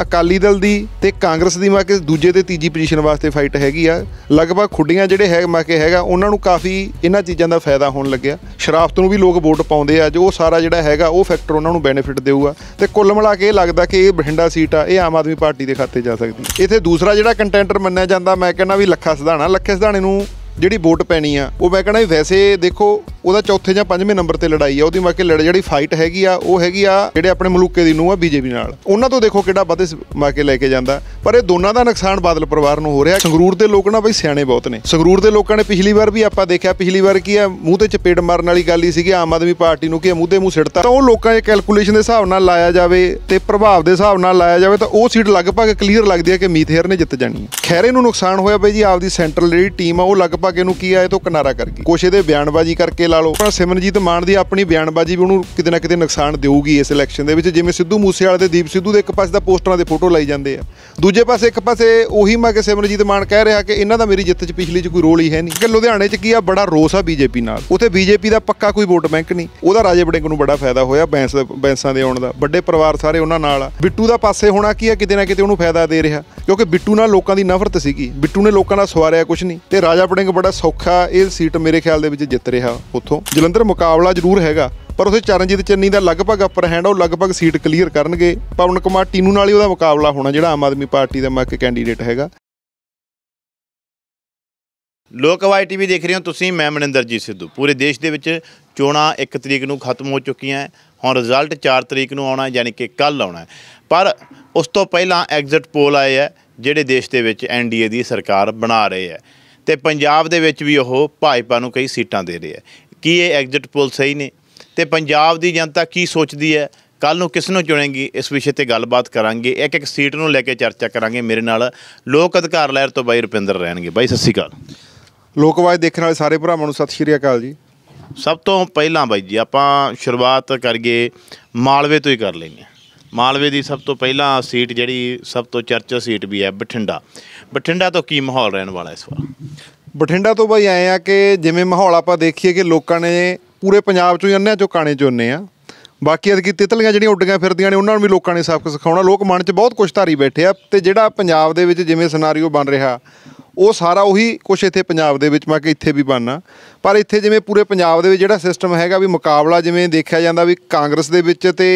ਅਕਾਲੀ ਦਲ ਦੀ ਤੇ ਕਾਂਗਰਸ ਦੀ ਮਾਕੇ ਦੂਜੇ ਤੇ ਤੀਜੀ ਪੋਜੀਸ਼ਨ ਵਾਸਤੇ ਫਾਈਟ ਹੈਗੀ ਆ ਲਗਭਗ ਖੁੱਡੀਆਂ ਜਿਹੜੇ ਹੈ ਮਾਕੇ ਹੈਗਾ ਉਹਨਾਂ ਨੂੰ ਕਾਫੀ ਇਹਨਾਂ ਚੀਜ਼ਾਂ ਦਾ ਫਾਇਦਾ ਹੋਣ ਲੱਗਿਆ ਸ਼ਰਾਫਤ ਨੂੰ ਵੀ ਲੋਕ ਵੋਟ ਪਾਉਂਦੇ ਆ ਜੋ ਉਹ ਸਾਰਾ ਜਿਹੜਾ ਹੈਗਾ ਉਹ ਫੈਕਟਰ ਉਹਨਾਂ ਨੂੰ ਬੈਨੀਫਿਟ ਦੇਊਗਾ ਤੇ ਕੁੱਲ ਮਿਲਾ ਕੇ ਇਹ ਲੱਗਦਾ ਕਿ ਇਹ ਬਠਿੰਡਾ ਸੀਟ ਆ ਇਹ ਆਮ ਆਦਮੀ ਪਾਰਟੀ ਦੇ ਖਾਤੇ ਜਾ ਸਕਦੀ ਇੱਥੇ ਦੂਸਰਾ ਜਿਹੜਾ ਕੰਟੈਂਟਰ ਮੰਨਿਆ ਜਾਂਦਾ ਮੈਂ ਕਹਿੰਦਾ ਵੀ ਲੱਖਾ ਸਿਧਾਣਾ ਲੱਖੇ ਸਿਧਾਣੇ ਨੂੰ ਜਿਹੜੀ ਵੋਟ ਪੈਣੀ ਆ ਉਹ ਮੈਂ ਕਹਣਾ ਵੈਸੇ ਦੇਖੋ ਉਹਦਾ ਚੌਥੇ ਜਾਂ ਪੰਜਵੇਂ ਨੰਬਰ ਤੇ ਲੜਾਈ ਆ ਉਹਦੀ ਮਾਕੇ ਲੜ ਜਿਹੜੀ ਫਾਈਟ ਹੈਗੀ ਆ ਉਹ ਹੈਗੀ ਆ ਜਿਹੜੇ ਆਪਣੇ ਮਲੂਕੇ ਦੀ ਨੂੰ ਆ ਬੀਜੇਪੀ ਨਾਲ ਉਹਨਾਂ ਤੋਂ ਦੇਖੋ ਕਿਹੜਾ ਵੱਧ ਮਾਕੇ ਲੈ ਕੇ ਜਾਂਦਾ ਪਰ ਇਹ ਦੋਨਾਂ ਦਾ ਨੁਕਸਾਨ ਬਾਦਲ ਪਰਿਵਾਰ ਨੂੰ ਹੋ ਰਿਹਾ ਸੰਗਰੂਰ ਦੇ ਲੋਕ ਨਾ ਬਈ ਸਿਆਣੇ ਬਹੁਤ ਨੇ ਸੰਗਰੂਰ ਦੇ ਲੋਕਾਂ ਨੇ ਪਿਛਲੀ ਵਾਰ ਵੀ ਆਪਾਂ ਦੇਖਿਆ ਪਿਛਲੀ ਵਾਰ ਕੀ ਆ ਮੂੰਹ ਤੇ ਚਪੇੜ ਮਾਰਨ ਵਾਲੀ ਗੱਲ ਹੀ ਸੀਗੀ ਆਮ ਆਦਮੀ ਪਾਰਟੀ ਨੂੰ ਕਿ ਮੂੰਹ ਤੇ ਮੂੰਹ ਸਿੱਟਤਾ ਤਾਂ ਉਹ ਲੋਕਾਂ ਦੇ ਕੈਲਕੂਲੇਸ਼ਨ ਦੇ ਹਿਸਾਬ ਨਾਲ ਲਾਇਆ ਜਾਵੇ ਤੇ ਪ੍ਰਭਾਵ ਦੇ ਹਿਸਾਬ ਨਾਲ ਲਾਇਆ ਜਾਵੇ ਤਾਂ ਉਹ ਸੀਟ ਲਗਭਗ ਕਲੀਅਰ ਲੱਗਦੀ ਹੈ ਕਿ ਮੀਥੇਰ ਨੇ ਜਿੱਤ ਜਾਣੀ ਹੈ ਖੈਰੇ ਨੂੰ ਨੁਕਸਾਨ ਹੋਇਆ ਬਈ ਜੀ ਆਪਦੀ ਸੈਂਟਰਲ ਜਿਹੜੀ ਟੀਮ ਆ ਉਹ ਲੱਗ ਲਗਭਗ ਨੂੰ ਕੀ ਆ ਇਹ ਤੋਂ ਕਿਨਾਰਾ ਕਰ ਗਈ ਕੁਛ ਇਹਦੇ ਬਿਆਨਬਾਜ਼ੀ ਕਰਕੇ ਲਾ ਲਓ ਪਰ ਸਿਮਰਜੀਤ ਮਾਨ ਦੀ ਆਪਣੀ ਬਿਆਨਬਾਜ਼ੀ ਵੀ ਉਹਨੂੰ ਕਿਤੇ ਨਾ ਕਿਤੇ ਨੁਕਸਾਨ ਦੇਊਗੀ ਇਸ ਇਲੈਕਸ਼ਨ ਦੇ ਵਿੱਚ ਜਿਵੇਂ ਸਿੱਧੂ ਮੂਸੇਵਾਲੇ ਤੇ ਦੀਪ ਸਿੱਧੂ ਦੇ ਇੱਕ ਪਾਸੇ ਦਾ ਪੋਸਟਰਾਂ ਦੇ ਫੋਟੋ ਲਾਈ ਜਾਂਦੇ ਆ ਦੂਜੇ ਪਾਸੇ ਇੱਕ ਪਾਸੇ ਉਹੀ ਮੈਂ ਕਿ ਸਿਮਰਨਜੀਤ ਮਾਨ ਕਹਿ ਰਿਹਾ ਕਿ ਇਹਨਾਂ ਦਾ ਮੇਰੀ ਜਿੱਤ 'ਚ ਪਿਛਲੀ 'ਚ ਕੋਈ ਰੋਲ ਹੀ ਹੈ ਨਹੀਂ ਕਿ ਲੁਧਿਆਣੇ 'ਚ ਕੀ ਆ ਬੜਾ ਰੋਸ ਆ ਬੀਜੇਪੀ ਨਾਲ ਉਥੇ ਬੀਜੇਪੀ ਦਾ ਪੱਕਾ ਕੋਈ ਵੋਟ ਬੈਂਕ ਨਹੀਂ ਉਹਦਾ ਰਾਜੇ ਬੜੇ ਨੂੰ ਬੜਾ ਫਾਇਦਾ ਹੋਇਆ ਬੈਂਸ ਬੈਂਸਾਂ ਦੇ ਆਉਣ ਦਾ ਵੱਡੇ ਪਰਿਵਾਰ ਸਾਰੇ ਉਹਨਾਂ ਨਾਲ ਆ ਬਿੱਟੂ ਦਾ ਪਾਸੇ ਹੋਣਾ ਕੀ ਆ ਕਿਤੇ ਨਾ ਕਿਤੇ ਉਹਨੂੰ ਫਾਇਦਾ ਦੇ ਰਿਹਾ ਕਿਉਂਕਿ ਬਿੱਟੂ ਨਾਲ ਲੋਕਾਂ ਦੀ ਨਫ਼ਰਤ ਸੀਗੀ ਬਿੱਟੂ ਨੇ ਲੋਕਾਂ ਦਾ ਸਵਾਰਿਆ ਕੁਝ ਨਹੀਂ ਤੇ ਰਾਜਾ ਬੜੇ ਸਿੰਘ ਬੜਾ ਸੌਖਾ ਇਹ ਸੀਟ ਮੇਰੇ ਖਿਆਲ ਦੇ ਵਿੱਚ ਜਿੱਤ ਰਿਹਾ ਉਥੋਂ ਜਲੰਧਰ ਮੁਕਾਬਲਾ ਜ਼ਰੂਰ ਹੈਗਾ ਪਰ ਉਥੇ ਚਰਨਜੀਤ ਚੰਨੀ ਦਾ ਲਗਭਗ ਅਪਰ ਹੈਂਡ ਉਹ ਲਗਭਗ ਸੀਟ ਕਲੀਅਰ ਕਰਨਗੇ ਪਵਨ ਕੁਮਾਰ ਟੀਨੂ ਨਾਲ ਹੀ ਉਹਦਾ ਮੁਕਾਬਲਾ ਹੋਣਾ ਜਿਹੜਾ ਆਮ ਆਦਮੀ ਪਾਰਟੀ ਦਾ ਮੱਕ ਕੈਂਡੀਡੇਟ ਹੈਗਾ ਲੋਕ ਵਾਈ ਟੀਵੀ ਦੇਖ ਰਹੇ ਹੋ ਤੁਸੀਂ ਮੈਂ ਮਨਿੰਦਰਜੀਤ ਸਿੱਧੂ ਪੂਰੇ ਦੇਸ਼ ਦੇ ਵਿੱਚ ਚੋਣਾਂ 1 ਤਰੀਕ ਨੂੰ ਖਤਮ ਹੋ ਚੁੱਕੀਆਂ ਹੁਣ ਰਿਜ਼ਲਟ 4 ਤਰੀਕ ਨੂੰ ਆਉਣਾ ਯਾਨੀ ਕਿ ਕੱਲ ਆਉਣਾ ਪਰ ਉਸ ਤੋਂ ਪਹਿਲਾਂ ਐਗਜ਼ਿਟ ਪੋਲ ਆਏ ਹੈ ਜਿਹੜੇ ਦੇਸ਼ ਦੇ ਵਿੱਚ ਐਨਡੀਏ ਦੀ ਸਰਕਾਰ ਬਣਾ ਰਹੇ ਹੈ ਤੇ ਪੰਜਾਬ ਦੇ ਵਿੱਚ ਵੀ ਉਹ ਭਾਜਪਾ ਨੂੰ ਕਈ ਸੀਟਾਂ ਦੇ ਰਿਹਾ ਕੀ ਇਹ ਐਗਜ਼ਿਟ ਪੋਲ ਸਹੀ ਨੇ ਤੇ ਪੰਜਾਬ ਦੀ ਜਨਤਾ ਕੀ ਸੋਚਦੀ ਹੈ ਕੱਲ ਨੂੰ ਕਿਸ ਨੂੰ ਚੁਣੇਗੀ ਇਸ ਵਿਸ਼ੇ ਤੇ ਗੱਲਬਾਤ ਕਰਾਂਗੇ ਇੱਕ ਇੱਕ ਸੀਟ ਨੂੰ ਲੈ ਕੇ ਚਰਚਾ ਕਰਾਂਗੇ ਮੇਰੇ ਨਾਲ ਲੋਕ ਅਧਿਕਾਰ ਲਹਿਰ ਤੋਂ ਬਾਈ ਰੁਪਿੰਦਰ ਰਹਿਣਗੇ ਬਾਈ ਸਤਿ ਸ਼੍ਰੀ ਅਕਾਲ ਲੋਕਵਾਜ ਦੇਖਣ ਵਾਲੇ ਸਾਰੇ ਭਰਾਵਾਂ ਨੂੰ ਸਤਿ ਸ਼੍ਰੀ ਅਕਾਲ ਜੀ ਸਭ ਤੋਂ ਪਹਿਲਾਂ ਬਾਈ ਜੀ ਆਪਾਂ ਸ਼ੁਰੂਆਤ ਕਰੀਏ ਮਾਲਵੇ ਤੋਂ ਹੀ ਕਰ ਲੈਂਦੇ ਹਾਂ ਮਾਲਵੇ ਦੀ ਸਭ ਤੋਂ ਪਹਿਲਾਂ ਸੀਟ ਜਿਹੜੀ ਸਭ ਤੋਂ ਚਰਚਾ ਸੀਟ ਵੀ ਹੈ ਬਠਿੰਡਾ ਬਠਿੰਡਾ ਤੋਂ ਕੀ ਮਾਹੌਲ ਰਹਿਣ ਵਾਲਾ ਇਸ ਵਾਰ ਬਠਿੰਡਾ ਤੋਂ ਬਈ ਆਏ ਆ ਕਿ ਜਿਵੇਂ ਮਾਹੌਲ ਆਪਾਂ ਦੇਖੀਏ ਕਿ ਲੋਕਾਂ ਨੇ ਪੂਰੇ ਪੰਜਾਬ ਚੋਂ ਅੰਨਿਆਂ ਚੋਂ ਕਾਣੇ ਚੋਂ ਆ ਬਾਕੀ ਅਦਕੀ ਤਿਤਲੀਆਂ ਜਿਹੜੀਆਂ ਉੱਡੀਆਂ ਫਿਰਦੀਆਂ ਨੇ ਉਹਨਾਂ ਨੂੰ ਵੀ ਲੋਕਾਂ ਨੇ ਸਬਕ ਸਿਖਾਉਣਾ ਲੋਕ ਮਨ 'ਚ ਬਹੁਤ ਕੁਝ ਧਾਰੀ ਬੈਠੇ ਆ ਤੇ ਜਿਹੜਾ ਪੰਜਾਬ ਦੇ ਵਿੱਚ ਜਿਵੇਂ ਸਿਨੈਰੀਓ ਬਣ ਰਿਹਾ ਉਹ ਸਾਰਾ ਉਹੀ ਕੁਝ ਇੱਥੇ ਪੰਜਾਬ ਦੇ ਵਿੱਚ ਮੈਂ ਕਿ ਇੱਥੇ ਵੀ ਬਣਨਾ ਪਰ ਇੱਥੇ ਜਿਵੇਂ ਪੂਰੇ ਪੰਜਾਬ ਦੇ ਵਿੱਚ ਜਿਹੜਾ ਸਿਸਟਮ ਹੈਗਾ ਵੀ ਮੁਕਾਬਲਾ ਜਿਵੇਂ ਦੇਖਿਆ ਜਾਂਦਾ ਵੀ ਕਾਂਗਰਸ ਦੇ ਵਿੱਚ ਤੇ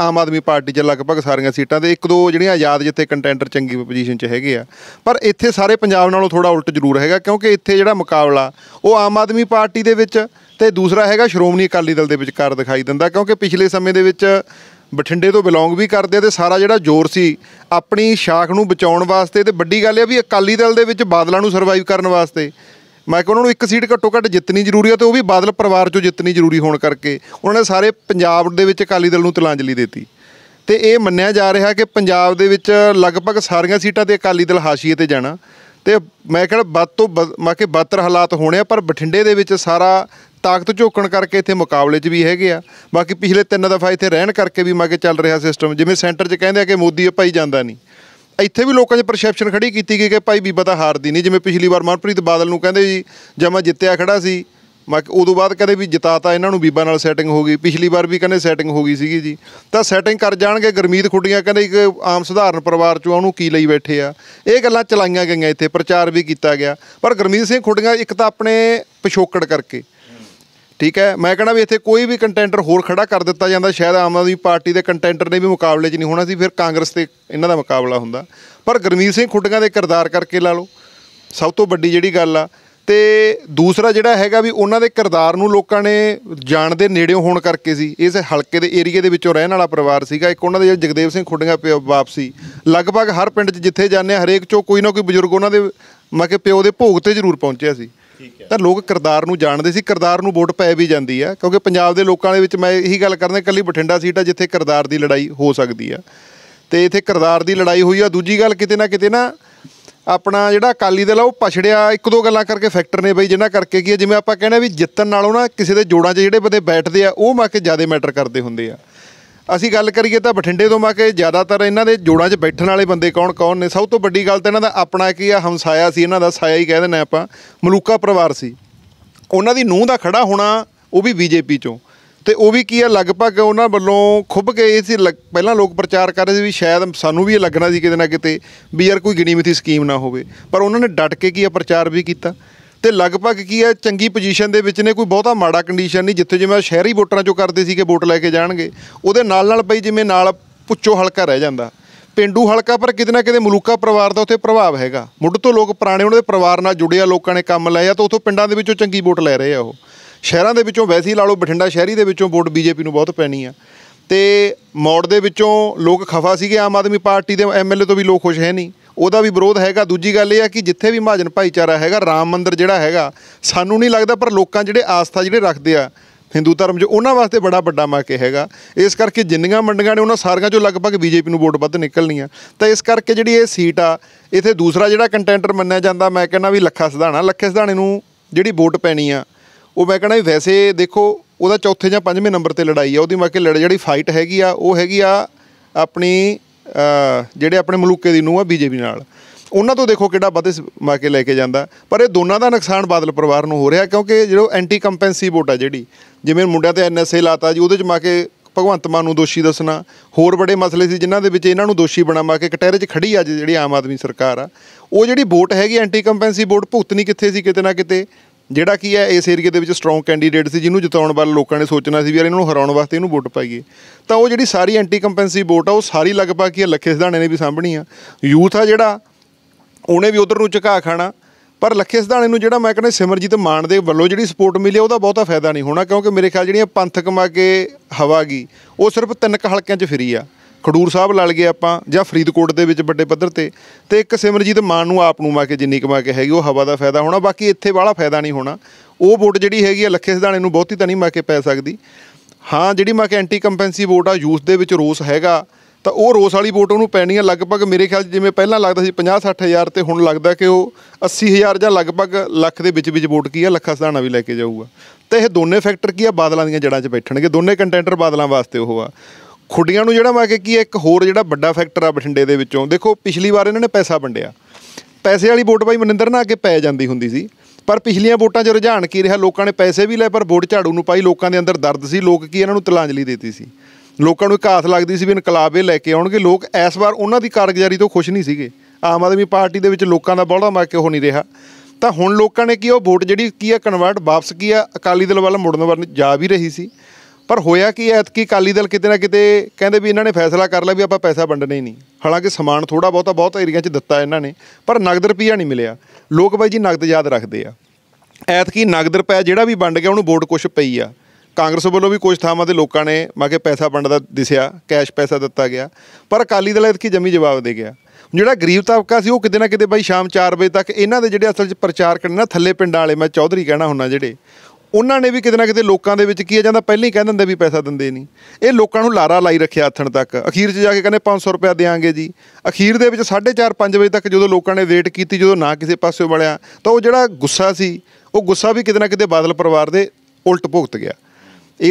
ਆਮ ਆਦਮੀ ਪਾਰਟੀ 'ਚ ਲਗਭਗ ਸਾਰੀਆਂ ਸੀਟਾਂ ਤੇ ਇੱਕ ਦੋ ਜਿਹੜੀਆਂ ਆਜ਼ਾਦ ਜਿੱਥੇ ਕੰਟੈਂਡਰ ਚੰਗੀ ਪੋਜੀਸ਼ਨ 'ਚ ਹੈਗੇ ਆ ਪਰ ਇੱਥੇ ਸਾਰੇ ਪੰਜਾਬ ਨਾਲੋਂ ਥੋੜਾ ਉਲਟ ਜ਼ਰੂਰ ਹੈਗਾ ਕਿਉਂਕਿ ਇੱਥੇ ਜਿਹੜਾ ਮੁਕਾਬਲਾ ਉਹ ਆਮ ਆਦਮੀ ਪਾਰਟੀ ਦੇ ਵਿੱਚ ਤੇ ਦੂਸਰਾ ਹੈਗਾ ਸ਼੍ਰੋਮਣੀ ਅਕਾਲੀ ਦਲ ਦੇ ਵਿਚਕਾਰ ਦਿਖਾਈ ਦਿੰਦਾ ਕਿਉਂਕਿ ਪਿਛਲੇ ਸਮੇਂ ਦੇ ਵਿੱਚ ਬਠਿੰਡੇ ਤੋਂ ਬਿਲੋਂਗ ਵੀ ਕਰਦੇ ਆ ਤੇ ਸਾਰਾ ਜਿਹੜਾ ਜ਼ੋਰ ਸੀ ਆਪਣੀ ਸ਼ਾਖ ਨੂੰ ਬਚਾਉਣ ਵਾਸਤੇ ਤੇ ਵੱਡੀ ਗੱਲ ਇਹ ਵੀ ਅਕਾਲੀ ਦਲ ਦੇ ਵਿੱਚ ਬਾਦਲਾਂ ਨੂੰ ਸਰਵਾਈਵ ਕਰਨ ਵਾਸਤੇ ਮੈਂ ਕਿ ਉਹਨਾਂ ਨੂੰ ਇੱਕ ਸੀਟ ਘੱਟੋ ਘੱਟ ਜਿੱਤਣੀ ਜ਼ਰੂਰੀ ਹੈ ਤੇ ਉਹ ਵੀ ਬਾਦਲ ਪਰਿਵਾਰ ਚੋਂ ਜਿੱਤਣੀ ਜ਼ਰੂਰੀ ਹੋਣ ਕਰਕੇ ਉਹਨਾਂ ਨੇ ਸਾਰੇ ਪੰਜਾਬ ਦੇ ਵਿੱਚ ਅਕਾਲੀ ਦਲ ਨੂੰ ਤਲਾਂਜਲੀ ਦਿੱਤੀ ਤੇ ਇਹ ਮੰਨਿਆ ਜਾ ਰਿਹਾ ਕਿ ਪੰਜਾਬ ਦੇ ਵਿੱਚ ਲਗਭਗ ਸਾਰੀਆਂ ਸੀਟਾਂ ਤੇ ਅਕਾਲੀ ਦਲ ਹਾਸ਼ੀਏ ਤੇ ਜਾਣਾ ਤੇ ਮੈਂ ਕਿਹਾ ਵੱਧ ਤੋਂ ਮੈਂ ਕਿ ਬਦਤਰ ਹਾਲਾਤ ਹੋਣੇ ਆ ਪਰ ਬਠਿੰਡੇ ਦੇ ਵਿੱਚ ਸਾਰਾ ਤਾਕਤ ਝੋਕਣ ਕਰਕੇ ਇੱਥੇ ਮੁਕਾਬਲੇ 'ਚ ਵੀ ਹੈਗੇ ਆ ਬਾਕੀ ਪਿਛਲੇ ਤਿੰਨ ਦਫਾ ਇੱਥੇ ਰਹਿਣ ਕਰਕੇ ਵੀ ਮੈਂ ਕਿ ਚੱਲ ਰਿਹਾ ਸਿਸਟਮ ਜਿਵੇਂ ਸੈਂਟਰ 'ਚ ਕਹਿੰਦੇ ਆ ਕਿ ਮੋਦੀ ਭਾਈ ਜਾਂਦਾ ਨਹੀਂ ਇੱਥੇ ਵੀ ਲੋਕਾਂ 'ਚ ਪਰਸੈਪਸ਼ਨ ਖੜੀ ਕੀਤੀ ਗਈ ਕਿ ਭਾਈ ਬੀਬਾ ਤਾਂ ਹਾਰਦੀ ਨਹੀਂ ਜਿਵੇਂ ਪਿਛਲੀ ਵਾਰ ਮਨਪ੍ਰੀਤ ਬਾਦਲ ਨੂੰ ਕਹਿੰਦੇ ਜੀ ਜਮਾ ਜਿੱਤਿਆ ਖੜਾ ਸੀ ਮੈਂ ਉਦੋਂ ਬਾਅਦ ਕਹਿੰਦੇ ਵੀ ਜਿਤਾਤਾ ਇਹਨਾਂ ਨੂੰ ਬੀਬਾ ਨਾਲ ਸੈਟਿੰਗ ਹੋ ਗਈ ਪਿਛਲੀ ਵਾਰ ਵੀ ਕਹਿੰਦੇ ਸੈਟਿੰਗ ਹੋ ਗਈ ਸੀਗੀ ਜੀ ਤਾਂ ਸੈਟਿੰਗ ਕਰ ਜਾਣਗੇ ਗਰਮੀਤ ਖੁੱਡੀਆਂ ਕਹਿੰਦੇ ਇੱਕ ਆਮ ਸਧਾਰਨ ਪਰਿਵਾਰ ਚੋਂ ਉਹਨੂੰ ਕੀ ਲਈ ਬੈਠੇ ਆ ਇਹ ਗੱਲਾਂ ਚਲਾਈਆਂ ਗਈਆਂ ਇੱਥੇ ਪ੍ਰਚਾਰ ਵੀ ਕੀਤਾ ਗਿਆ ਪਰ ਗਰਮੀਤ ਸਿੰਘ ਖੁੱਡੀਆਂ ਇੱਕ ਤਾਂ ਆਪਣੇ ਪਿਛੋਕੜ ਕਰਕੇ ਠੀਕ ਹੈ ਮੈਂ ਕਹਿੰਦਾ ਵੀ ਇੱਥੇ ਕੋਈ ਵੀ ਕੰਟੈਂਡਰ ਹੋਰ ਖੜਾ ਕਰ ਦਿੱਤਾ ਜਾਂਦਾ ਸ਼ਾਇਦ ਆਮ ਆਦਮੀ ਪਾਰਟੀ ਦੇ ਕੰਟੈਂਡਰ ਨੇ ਵੀ ਮੁਕਾਬਲੇ 'ਚ ਨਹੀਂ ਹੋਣਾ ਸੀ ਫਿਰ ਕਾਂਗਰਸ ਤੇ ਇਹਨਾਂ ਦਾ ਮੁਕਾਬਲਾ ਹੁੰਦਾ ਪਰ ਗਰਮੀਤ ਸਿੰਘ ਖੁੱਡੀਆਂ ਦੇ ਕਿਰਦਾਰ ਕਰਕੇ ਲਾ ਲਓ ਸਭ ਤੋਂ ਵੱਡੀ ਜਿਹੜੀ ਗੱਲ ਆ ਤੇ ਦੂਸਰਾ ਜਿਹੜਾ ਹੈਗਾ ਵੀ ਉਹਨਾਂ ਦੇ ਕਿਰਦਾਰ ਨੂੰ ਲੋਕਾਂ ਨੇ ਜਾਣ ਦੇ ਨੇੜੇ ਹੋਣ ਕਰਕੇ ਸੀ ਇਸ ਹਲਕੇ ਦੇ ਏਰੀਆ ਦੇ ਵਿੱਚੋਂ ਰਹਿਣ ਵਾਲਾ ਪਰਿਵਾਰ ਸੀਗਾ ਇੱਕ ਉਹਨਾਂ ਦੇ ਜਿਹੜਾ ਜਗਦੇਵ ਸਿੰਘ ਖੁੱਡੀਆਂ ਵਾਪਸੀ ਲਗਭਗ ਹਰ ਪਿੰਡ 'ਚ ਜਿੱਥੇ ਜਾਂਦੇ ਹਰੇਕ ਚੋਂ ਕੋਈ ਨਾ ਕੋਈ ਬਜ਼ੁਰਗ ਉਹਨਾਂ ਦੇ ਮੈਂ ਕਿ ਪਿਓ ਦੇ ਭੋਗ ਤੇ ਜ਼ਰੂਰ ਪਹੁੰਚਿਆ ਸੀ ਤਾਂ ਲੋਕ ਕਰਤਾਰ ਨੂੰ ਜਾਣਦੇ ਸੀ ਕਰਤਾਰ ਨੂੰ ਵੋਟ ਪੈ ਵੀ ਜਾਂਦੀ ਆ ਕਿਉਂਕਿ ਪੰਜਾਬ ਦੇ ਲੋਕਾਂ ਦੇ ਵਿੱਚ ਮੈਂ ਇਹੀ ਗੱਲ ਕਰਦਾ ਕੱਲੀ ਬਠਿੰਡਾ ਸੀਟ ਆ ਜਿੱਥੇ ਕਰਤਾਰ ਦੀ ਲੜਾਈ ਹੋ ਸਕਦੀ ਆ ਤੇ ਇੱਥੇ ਕਰਤਾਰ ਦੀ ਲੜਾਈ ਹੋਈ ਆ ਦੂਜੀ ਗੱਲ ਕਿਤੇ ਨਾ ਕਿਤੇ ਨਾ ਆਪਣਾ ਜਿਹੜਾ ਅਕਾਲੀ ਦਲ ਆ ਉਹ ਪਛੜਿਆ ਇੱਕ ਦੋ ਗੱਲਾਂ ਕਰਕੇ ਫੈਕਟਰ ਨੇ ਬਈ ਜਿਨ੍ਹਾਂ ਕਰਕੇ ਕੀ ਜਿਵੇਂ ਆਪਾਂ ਕਹਿੰਦੇ ਵੀ ਜਿੱਤਣ ਨਾਲੋਂ ਨਾ ਕਿਸੇ ਦੇ ਜੋੜਾਂ 'ਚ ਜਿਹੜੇ ਬੰਦੇ ਬੈਠਦੇ ਆ ਉਹ ਮਾ ਕੇ ਜ਼ਿਆਦਾ ਮੈਟਰ ਕਰਦੇ ਹੁੰਦੇ ਆ ਅਸੀਂ ਗੱਲ ਕਰੀਏ ਤਾਂ ਬਠਿੰਡੇ ਤੋਂ ਮਾ ਕੇ ਜ਼ਿਆਦਾਤਰ ਇਹਨਾਂ ਦੇ ਜੋੜਾਂ 'ਚ ਬੈਠਣ ਵਾਲੇ ਬੰਦੇ ਕੌਣ ਕੌਣ ਨੇ ਸਭ ਤੋਂ ਵੱਡੀ ਗੱਲ ਤਾਂ ਇਹਨਾਂ ਦਾ ਆਪਣਾ ਕੀ ਆ ਹਮਸਾਇਆ ਸੀ ਇਹਨਾਂ ਦਾ ਸਾਇਆ ਹੀ ਕਹਿ ਦਿੰਨੇ ਆਪਾਂ ਮਲੂਕਾ ਪਰਿਵਾਰ ਸੀ ਉਹਨਾਂ ਦੀ ਨੂੰਹ ਦਾ ਖੜਾ ਹੋਣਾ ਉਹ ਵੀ ਬੀਜੇਪੀ ਚੋਂ ਤੇ ਉਹ ਵੀ ਕੀ ਆ ਲਗਭਗ ਉਹਨਾਂ ਵੱਲੋਂ ਖੁੱਭ ਕੇ ਇਹ ਸੀ ਪਹਿਲਾਂ ਲੋਕ ਪ੍ਰਚਾਰ ਕਰ ਰਹੇ ਸੀ ਵੀ ਸ਼ਾਇਦ ਸਾਨੂੰ ਵੀ ਇਹ ਲੱਗਣਾ ਸੀ ਕਿਤੇ ਨਾ ਕਿਤੇ ਵੀ ਯਾਰ ਕੋਈ ਗਿਣੀ ਸਕੀਮ ਨਾ ਹੋਵੇ ਪਰ ਉਹਨਾਂ ਨੇ ਡਟ ਕੇ ਕੀ ਆ ਪ੍ਰਚਾਰ ਵੀ ਕੀਤਾ ਤੇ ਲਗਭਗ ਕੀ ਹੈ ਚੰਗੀ ਪੋਜੀਸ਼ਨ ਦੇ ਵਿੱਚ ਨੇ ਕੋਈ ਬਹੁਤਾ ਮਾੜਾ ਕੰਡੀਸ਼ਨ ਨਹੀਂ ਜਿੱਥੇ ਜਿਵੇਂ ਸ਼ਹਿਰੀ ਵੋਟਰਾਂ ਚੋਂ ਕਰਦੇ ਸੀ ਕਿ ਵੋਟ ਲੈ ਕੇ ਜਾਣਗੇ ਉਹਦੇ ਨਾਲ ਨਾਲ ਬਈ ਜਿਵੇਂ ਨਾਲ ਪੁੱਛੋ ਹਲਕਾ ਰਹਿ ਜਾਂਦਾ ਪਿੰਡੂ ਹਲਕਾ ਪਰ ਕਿਤੇ ਨਾ ਕਿਤੇ ਮਲੂਕਾ ਪਰਿਵਾਰ ਦਾ ਉੱਥੇ ਪ੍ਰਭਾਵ ਹੈਗਾ ਮੁੱਢ ਤੋਂ ਲੋਕ ਪੁਰਾਣੇ ਉਹਨਾਂ ਦੇ ਪਰਿਵਾਰ ਨਾਲ ਜੁੜਿਆ ਲੋਕਾਂ ਨੇ ਕੰਮ ਲਿਆ ਤਾਂ ਉਥੋਂ ਪਿੰਡਾਂ ਦੇ ਵਿੱਚੋਂ ਚੰਗੀ ਵੋਟ ਲੈ ਰਹੇ ਆ ਉਹ ਸ਼ਹਿਰਾਂ ਦੇ ਵਿੱਚੋਂ ਵੈਸੀ ਲਾ ਲਓ ਬਠਿੰਡਾ ਸ਼ਹਿਰੀ ਦੇ ਵਿੱਚੋਂ ਵੋਟ ਬੀਜੇਪੀ ਨੂੰ ਬਹੁਤ ਪੈਣੀ ਆ ਤੇ ਮੌੜ ਦੇ ਵਿੱਚੋਂ ਲੋਕ ਖਫਾ ਸੀਗੇ ਆਮ ਆਦਮੀ ਪਾਰਟੀ ਦੇ ਐਮਐਲਏ ਤੋਂ ਵੀ ਲੋਕ ਖੁਸ਼ ਹੈ ਨਹੀਂ ਉਹਦਾ ਵੀ ਵਿਰੋਧ ਹੈਗਾ ਦੂਜੀ ਗੱਲ ਇਹ ਆ ਕਿ ਜਿੱਥੇ ਵੀ ਮਹਾਜਨ ਭਾਈਚਾਰਾ ਹੈਗਾ ਰਾਮ ਮੰਦਿਰ ਜਿਹੜਾ ਹੈਗਾ ਸਾਨੂੰ ਨਹੀਂ ਲੱਗਦਾ ਪਰ ਲੋਕਾਂ ਜਿਹੜੇ ਆਸਥਾ ਜਿਹੜੇ ਰੱਖਦੇ ਆ ਹਿੰਦੂ ਧਰਮ 'ਚ ਉਹਨਾਂ ਵਾਸਤੇ ਬੜਾ ਵੱਡਾ ਮਾਕੇ ਹੈਗਾ ਇਸ ਕਰਕੇ ਜਿੰਨੀਆਂ ਮੰਡੀਆਂ ਨੇ ਉਹਨਾਂ ਸਾਰੀਆਂ 'ਚੋਂ ਲਗਭਗ ਬੀਜੇਪੀ ਨੂੰ ਵੋਟ ਵੱਧ ਨਿਕਲਣੀਆਂ ਤਾਂ ਇਸ ਕਰਕੇ ਜਿਹੜੀ ਇਹ ਸੀਟ ਆ ਇਥੇ ਦੂਸਰਾ ਜਿਹੜਾ ਕੰਟੈਂਡਰ ਮੰਨਿਆ ਜਾਂਦਾ ਮੈਂ ਕਹਿੰਦਾ ਵੀ ਲੱਖਾ ਸਿਧਾਣਾ ਲੱਖੇ ਸਿਧਾਣੇ ਨੂੰ ਜਿਹੜੀ ਵੋਟ ਪੈਣੀ ਆ ਉਹ ਮੈਂ ਕਹਿੰਦਾ ਵੈਸੇ ਦੇਖੋ ਉਹਦਾ ਚੌਥੇ ਜਾਂ ਪੰਜਵੇਂ ਨੰਬਰ ਤੇ ਲੜਾਈ ਆ ਉਹਦੀ ਮਾਕੇ ਲੜ ਜਿਹੜੀ ਫਾਈਟ ਹੈਗੀ ਆ ਉਹ ਹੈਗੀ ਆ ਆਪਣੀ ਜਿਹੜੇ ਆਪਣੇ ਮਲੂਕੇ ਦੀ ਨੂੰ ਆ ਬੀਜੇਪੀ ਨਾਲ ਉਹਨਾਂ ਤੋਂ ਦੇਖੋ ਕਿਹੜਾ ਵਾਧੇ ਮਾ ਕੇ ਲੈ ਕੇ ਜਾਂਦਾ ਪਰ ਇਹ ਦੋਨਾਂ ਦਾ ਨੁਕਸਾਨ ਬਾਦਲ ਪਰਿਵਾਰ ਨੂੰ ਹੋ ਰਿਹਾ ਕਿਉਂਕਿ ਜਿਹੜਾ ਐਂਟੀ ਕੰਪੈਂਸੀ ਵੋਟ ਆ ਜਿਹੜੀ ਜਿਵੇਂ ਮੁੰਡਿਆਂ ਤੇ ਐਨਐਸਏ ਲਾਤਾ ਜੀ ਉਹਦੇ ਚ ਮਾ ਕੇ ਭਗਵੰਤ ਮਾਨ ਨੂੰ ਦੋਸ਼ੀ ਦੱਸਣਾ ਹੋਰ بڑے ਮਸਲੇ ਸੀ ਜਿਨ੍ਹਾਂ ਦੇ ਵਿੱਚ ਇਹਨਾਂ ਨੂੰ ਦੋਸ਼ੀ ਮਾ ਕੇ ਕਟਹਿਰੇ 'ਚ ਖੜੀ ਅੱਜ ਜਿਹੜੀ ਆਮ ਆਦਮੀ ਸਰਕਾਰ ਆ ਉਹ ਜਿਹੜੀ ਵੋਟ ਹੈਗੀ ਐਂਟੀ ਕੰਪੈਂਸੀ ਵੋਟ ਭੁਗਤਣੀ ਕਿੱਥੇ ਸੀ ਕਿਤੇ ਨਾ ਕਿਤੇ ਜਿਹੜਾ ਕੀ ਹੈ ਇਸ ਏਰੀਆ ਦੇ ਵਿੱਚ ਸਟਰੋਂਗ ਕੈਂਡੀਡੇਟ ਸੀ ਜਿਹਨੂੰ ਜਿਤਾਉਣ ਵਾਲੇ ਲੋਕਾਂ ਨੇ ਸੋਚਣਾ ਸੀ ਵੀ ਯਾਰ ਇਹਨਾਂ ਨੂੰ ਹਰਾਉਣ ਵਾਸਤੇ ਇਹਨੂੰ ਵੋਟ ਪਾਈਏ ਤਾਂ ਉਹ ਜਿਹੜੀ ਸਾਰੀ ਐਂਟੀ ਕੰਪੈਂਸੀ ਵੋਟ ਆ ਉਹ ਸਾਰੀ ਲਗਭਗ ਕੀ ਲੱਖੇ ਸਿਧਾਣੇ ਨੇ ਵੀ ਸਾਂਭਣੀ ਆ ਯੂਥ ਆ ਜਿਹੜਾ ਉਹਨੇ ਵੀ ਉਧਰ ਨੂੰ ਝੁਕਾ ਖਾਣਾ ਪਰ ਲੱਖੇ ਸਿਧਾਣੇ ਨੂੰ ਜਿਹੜਾ ਮੈਂ ਕਹਿੰਦਾ ਸਿਮਰਜੀਤ ਮਾਨ ਦੇ ਵੱਲੋਂ ਜਿਹੜੀ ਸਪੋਰਟ ਮਿਲੀ ਉਹਦਾ ਬਹੁਤਾ ਫਾਇਦਾ ਨਹੀਂ ਹੋਣਾ ਕਿਉਂਕਿ ਮੇਰੇ ਖਿਆਲ ਜਿਹੜੀਆਂ ਪੰਥਕ ਮਾ ਕੇ ਹਵਾ ਗਈ ਉਹ ਸਿਰਫ ਤਿੰਨ ਕ ਹਲਕਿਆਂ 'ਚ ਫਿਰੀ ਆ ਖਡੂਰ ਸਾਹਿਬ ਲੜ ਗਏ ਆਪਾਂ ਜਾਂ ਫਰੀਦਕੋਟ ਦੇ ਵਿੱਚ ਵੱਡੇ ਪੱਧਰ ਤੇ ਤੇ ਇੱਕ ਸਿਮਰਜੀਤ ਮਾਨ ਨੂੰ ਆਪ ਨੂੰ ਮਾ ਕੇ ਜਿੰਨੀ ਕਮਾ ਕੇ ਹੈਗੀ ਉਹ ਹਵਾ ਦਾ ਫਾਇਦਾ ਹੋਣਾ ਬਾਕੀ ਇੱਥੇ ਵਾਲਾ ਫਾਇਦਾ ਨਹੀਂ ਹੋਣਾ ਉਹ ਵੋਟ ਜਿਹੜੀ ਹੈਗੀ ਆ ਲੱਖੇ ਸਿਧਾਣੇ ਨੂੰ ਬਹੁਤੀ ਤਾਂ ਨਹੀਂ ਮਾ ਕੇ ਪੈ ਸਕਦੀ ਹਾਂ ਜਿਹੜੀ ਮਾ ਕੇ ਐਂਟੀ ਕੰਪੈਂਸੀ ਵੋਟ ਆ ਯੂਥ ਦੇ ਵਿੱਚ ਰੋਸ ਹੈਗਾ ਤਾਂ ਉਹ ਰੋਸ ਵਾਲੀ ਵੋਟ ਉਹਨੂੰ ਪੈਣੀ ਆ ਲਗਭਗ ਮੇਰੇ ਖਿਆਲ ਜਿਵੇਂ ਪਹਿਲਾਂ ਲੱਗਦਾ ਸੀ 50 60000 ਤੇ ਹੁਣ ਲੱਗਦਾ ਕਿ ਉਹ 80000 ਜਾਂ ਲਗਭਗ ਲੱਖ ਦੇ ਵਿੱਚ ਵਿੱਚ ਵੋਟ ਕੀ ਆ ਲੱਖਾ ਸਿਧਾਣਾ ਵੀ ਲੈ ਕੇ ਜਾਊਗਾ ਤੇ ਇਹ ਦੋਨੇ ਫੈਕਟਰ ਕੀ ਆ ਬਾਦਲਾਂ ਦੀਆਂ ਜੜਾਂ 'ਚ ਬੈਠਣਗੇ ਦੋਨੇ ਕੰਟੈਂਟਰ ਬਾਦਲਾਂ ਵਾਸਤੇ ਉਹ ਆ ਖੁੱਡੀਆਂ ਨੂੰ ਜਿਹੜਾ ਮੈਂ ਕਿ ਕੀ ਇੱਕ ਹੋਰ ਜਿਹੜਾ ਵੱਡਾ ਫੈਕਟਰ ਆ ਬਠਿੰਡੇ ਦੇ ਵਿੱਚੋਂ ਦੇਖੋ ਪਿਛਲੀ ਵਾਰ ਇਹਨਾਂ ਨੇ ਪੈਸਾ ਵੰਡਿਆ ਪੈਸੇ ਵਾਲੀ ਵੋਟ ਬਾਈ ਮਨਿੰਦਰ ਨਾਲ ਅੱਗੇ ਪੈ ਜਾਂਦੀ ਹੁੰਦੀ ਸੀ ਪਰ ਪਿਛਲੀਆਂ ਵੋਟਾਂ 'ਚ ਰੁਝਾਨ ਕੀ ਰਿਹਾ ਲੋਕਾਂ ਨੇ ਪੈਸੇ ਵੀ ਲਏ ਪਰ ਵੋਟ ਝਾੜੂ ਨੂੰ ਪਾਈ ਲੋਕਾਂ ਦੇ ਅੰਦਰ ਦਰਦ ਸੀ ਲੋਕ ਕੀ ਇਹਨਾਂ ਨੂੰ ਤਲਾਂਜਲੀ ਦਿੱਤੀ ਸੀ ਲੋਕਾਂ ਨੂੰ ਇੱਕ ਆਸ ਲੱਗਦੀ ਸੀ ਵੀ ਇਨਕਲਾਬ ਇਹ ਲੈ ਕੇ ਆਉਣਗੇ ਲੋਕ ਇਸ ਵਾਰ ਉਹਨਾਂ ਦੀ ਕਾਰਗੁਜ਼ਾਰੀ ਤੋਂ ਖੁਸ਼ ਨਹੀਂ ਸੀਗੇ ਆਮ ਆਦਮੀ ਪਾਰਟੀ ਦੇ ਵਿੱਚ ਲੋਕਾਂ ਦਾ ਬਹੁਤਾ ਮਾ ਕਿਉਂ ਨਹੀਂ ਰਿਹਾ ਤਾਂ ਹੁਣ ਲੋਕਾਂ ਨੇ ਕੀ ਉਹ ਵੋਟ ਜਿਹੜੀ ਕੀ ਆ ਕਨਵਰਟ ਵਾਪਸ ਕੀ ਆ ਅਕਾਲੀ ਦਲ ਵੱਲ ਮੁੜਨ ਵਰਨ ਜਾ ਵੀ ਰਹੀ ਸੀ ਪਰ ਹੋਇਆ ਕੀ ਐਤਕੀ ਅਕਾਲੀ ਦਲ ਕਿਤੇ ਨਾ ਕਿਤੇ ਕਹਿੰਦੇ ਵੀ ਇਹਨਾਂ ਨੇ ਫੈਸਲਾ ਕਰ ਲਿਆ ਵੀ ਆਪਾਂ ਪੈਸਾ ਵੰਡਣਾ ਹੀ ਨਹੀਂ ਹਾਲਾਂਕਿ ਸਮਾਨ ਥੋੜਾ ਬਹੁਤਾ ਬਹੁਤ ਏਰੀਆ 'ਚ ਦਿੱਤਾ ਇਹਨਾਂ ਨੇ ਪਰ ਨਗਦ ਰੁਪਈਆ ਨਹੀਂ ਮਿਲਿਆ ਲੋਕ ਬਾਈ ਜੀ ਨਗਦ ਯਾਦ ਰੱਖਦੇ ਆ ਐਤਕੀ ਨਗਦ ਰੁਪਇਆ ਜਿਹੜਾ ਵੀ ਵੰਡ ਗਿਆ ਉਹਨੂੰ ਵੋਟ ਕੁਛ ਪਈ ਆ ਕਾਂਗਰਸ ਵੱਲੋਂ ਵੀ ਕੁਝ ਥਾਵਾਂ ਤੇ ਲੋਕਾਂ ਨੇ ਮਾਕੇ ਪੈਸਾ ਵੰਡਦਾ ਦਿਸਿਆ ਕੈਸ਼ ਪੈਸਾ ਦਿੱਤਾ ਗਿਆ ਪਰ ਅਕਾਲੀ ਦਲ ਐਤਕੀ ਜੰਮੀ ਜਵਾਬ ਦੇ ਗਿਆ ਜਿਹੜਾ ਗਰੀਬ ਤਬਕਾ ਸੀ ਉਹ ਕਿਤੇ ਨਾ ਕਿਤੇ ਬਾਈ ਸ਼ਾਮ 4 ਵਜੇ ਤੱਕ ਇਹਨਾਂ ਦੇ ਜਿਹੜੇ ਅਸਲ 'ਚ ਪ੍ਰਚਾਰ ਕਰਨਾ ਥੱਲੇ ਪਿੰਡਾਂ ਵਾਲੇ ਮੈਂ ਚੌਧਰੀ ਕਹਿਣਾ ਹੁੰਨਾ ਜਿਹੜੇ ਉਹਨਾਂ ਨੇ ਵੀ ਕਿਤੇ ਨਾ ਕਿਤੇ ਲੋਕਾਂ ਦੇ ਵਿੱਚ ਕੀ ਆ ਜਾਂਦਾ ਪਹਿਲਾਂ ਹੀ ਕਹਿ ਦਿੰਦੇ ਵੀ ਪੈਸਾ ਦਿੰਦੇ ਨਹੀਂ ਇਹ ਲੋਕਾਂ ਨੂੰ ਲਾਰਾ ਲਾਈ ਰੱਖਿਆ ਅਥਣ ਤੱਕ ਅਖੀਰ 'ਚ ਜਾ ਕੇ ਕਹਿੰਦੇ 500 ਰੁਪਏ ਦੇਾਂਗੇ ਜੀ ਅਖੀਰ ਦੇ ਵਿੱਚ 4:30 5 ਵਜੇ ਤੱਕ ਜਦੋਂ ਲੋਕਾਂ ਨੇ ਵੇਟ ਕੀਤੀ ਜਦੋਂ ਨਾ ਕਿਸੇ ਪਾਸੇ ਵੜਿਆ ਤਾਂ ਉਹ ਜਿਹੜਾ ਗੁੱਸਾ ਸੀ ਉਹ ਗੁੱਸਾ ਵੀ ਕਿਤੇ ਨਾ ਕਿਤੇ ਬਾਦਲ ਪਰਿਵਾਰ ਦੇ ਉਲਟ ਭੁਗਤ ਗਿਆ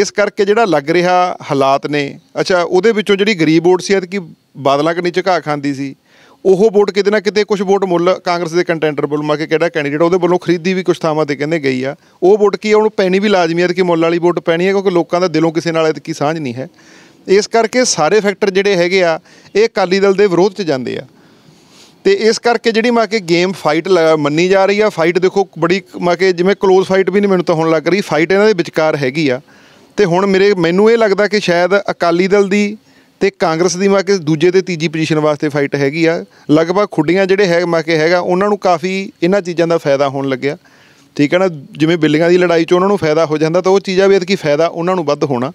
ਇਸ ਕਰਕੇ ਜਿਹੜਾ ਲੱਗ ਰਿਹਾ ਹਾਲਾਤ ਨੇ ਅੱਛਾ ਉਹਦੇ ਵਿੱਚੋਂ ਜਿਹੜੀ ਗਰੀਬ ਵੋਟ ਸੀ ਕਿ ਬਾਦਲਾਂ ਕਨੀ ਝਕਾ ਖਾਂਦੀ ਸੀ ਉਹ ਵੋਟ ਕਿਤੇ ਨਾ ਕਿਤੇ ਕੁਝ ਵੋਟ ਮੁੱਲ ਕਾਂਗਰਸ ਦੇ ਕੰਟੈਂਡਰ ਬੋਲ ਮਾ ਕੇ ਕਿਹੜਾ ਕੈਂਡੀਡੇਟ ਉਹਦੇ ਵੱਲੋਂ ਖਰੀਦੀ ਵੀ ਕੁਝ ਥਾਵਾਂ ਤੇ ਕਹਿੰਦੇ ਗਈ ਆ ਉਹ ਵੋਟ ਕੀ ਉਹਨੂੰ ਪੈਣੀ ਵੀ ਲਾਜ਼ਮੀ ਹੈ ਕਿ ਮੁੱਲ ਵਾਲੀ ਵੋਟ ਪੈਣੀ ਹੈ ਕਿਉਂਕਿ ਲੋਕਾਂ ਦਾ ਦਿਲੋਂ ਕਿਸੇ ਨਾਲ ਇਤਕੀ ਸਾਂਝ ਨਹੀਂ ਹੈ ਇਸ ਕਰਕੇ ਸਾਰੇ ਫੈਕਟਰ ਜਿਹੜੇ ਹੈਗੇ ਆ ਇਹ ਅਕਾਲੀ ਦਲ ਦੇ ਵਿਰੋਧ 'ਚ ਜਾਂਦੇ ਆ ਤੇ ਇਸ ਕਰਕੇ ਜਿਹੜੀ ਮਾ ਕੇ ਗੇਮ ਫਾਈਟ ਮੰਨੀ ਜਾ ਰਹੀ ਆ ਫਾਈਟ ਦੇਖੋ ਬੜੀ ਮਾ ਕੇ ਜਿਵੇਂ ক্লোਜ਼ ਫਾਈਟ ਵੀ ਨਹੀਂ ਮੈਨੂੰ ਤਾਂ ਹੋਣ ਲੱਗ ਰਹੀ ਫਾਈਟ ਇਹਨਾਂ ਦੇ ਵਿਚਕਾਰ ਹੈਗੀ ਆ ਤੇ ਹੁਣ ਮੇਰੇ ਮੈਨੂੰ ਇਹ ਲੱਗਦਾ ਕਿ ਸ਼ਾਇਦ ਅਕਾਲੀ ਦਲ ਦੀ ਤੇ ਕਾਂਗਰਸ ਦੀ ਮਾ ਦੂਜੇ ਤੇ ਤੀਜੀ ਪੋਜੀਸ਼ਨ ਵਾਸਤੇ ਫਾਈਟ ਹੈਗੀ ਆ ਲਗਭਗ ਖੁੱਡੀਆਂ ਜਿਹੜੇ ਹੈ ਮਾ ਹੈਗਾ ਉਹਨਾਂ ਨੂੰ ਕਾਫੀ ਇਹਨਾਂ ਚੀਜ਼ਾਂ ਦਾ ਫਾਇਦਾ ਹੋਣ ਲੱਗਿਆ ਠੀਕ ਹੈ ਨਾ ਜਿਵੇਂ ਬਿੱਲੀਆਂ ਦੀ ਲੜਾਈ 'ਚ ਉਹਨਾਂ ਨੂੰ ਫਾਇਦਾ ਹੋ ਜਾਂਦਾ ਤਾਂ ਉਹ ਚੀਜ਼ਾਂ ਵੀ ਕੀ ਫਾਇਦਾ ਉਹਨਾਂ ਨੂੰ ਵੱਧ ਹੋਣਾ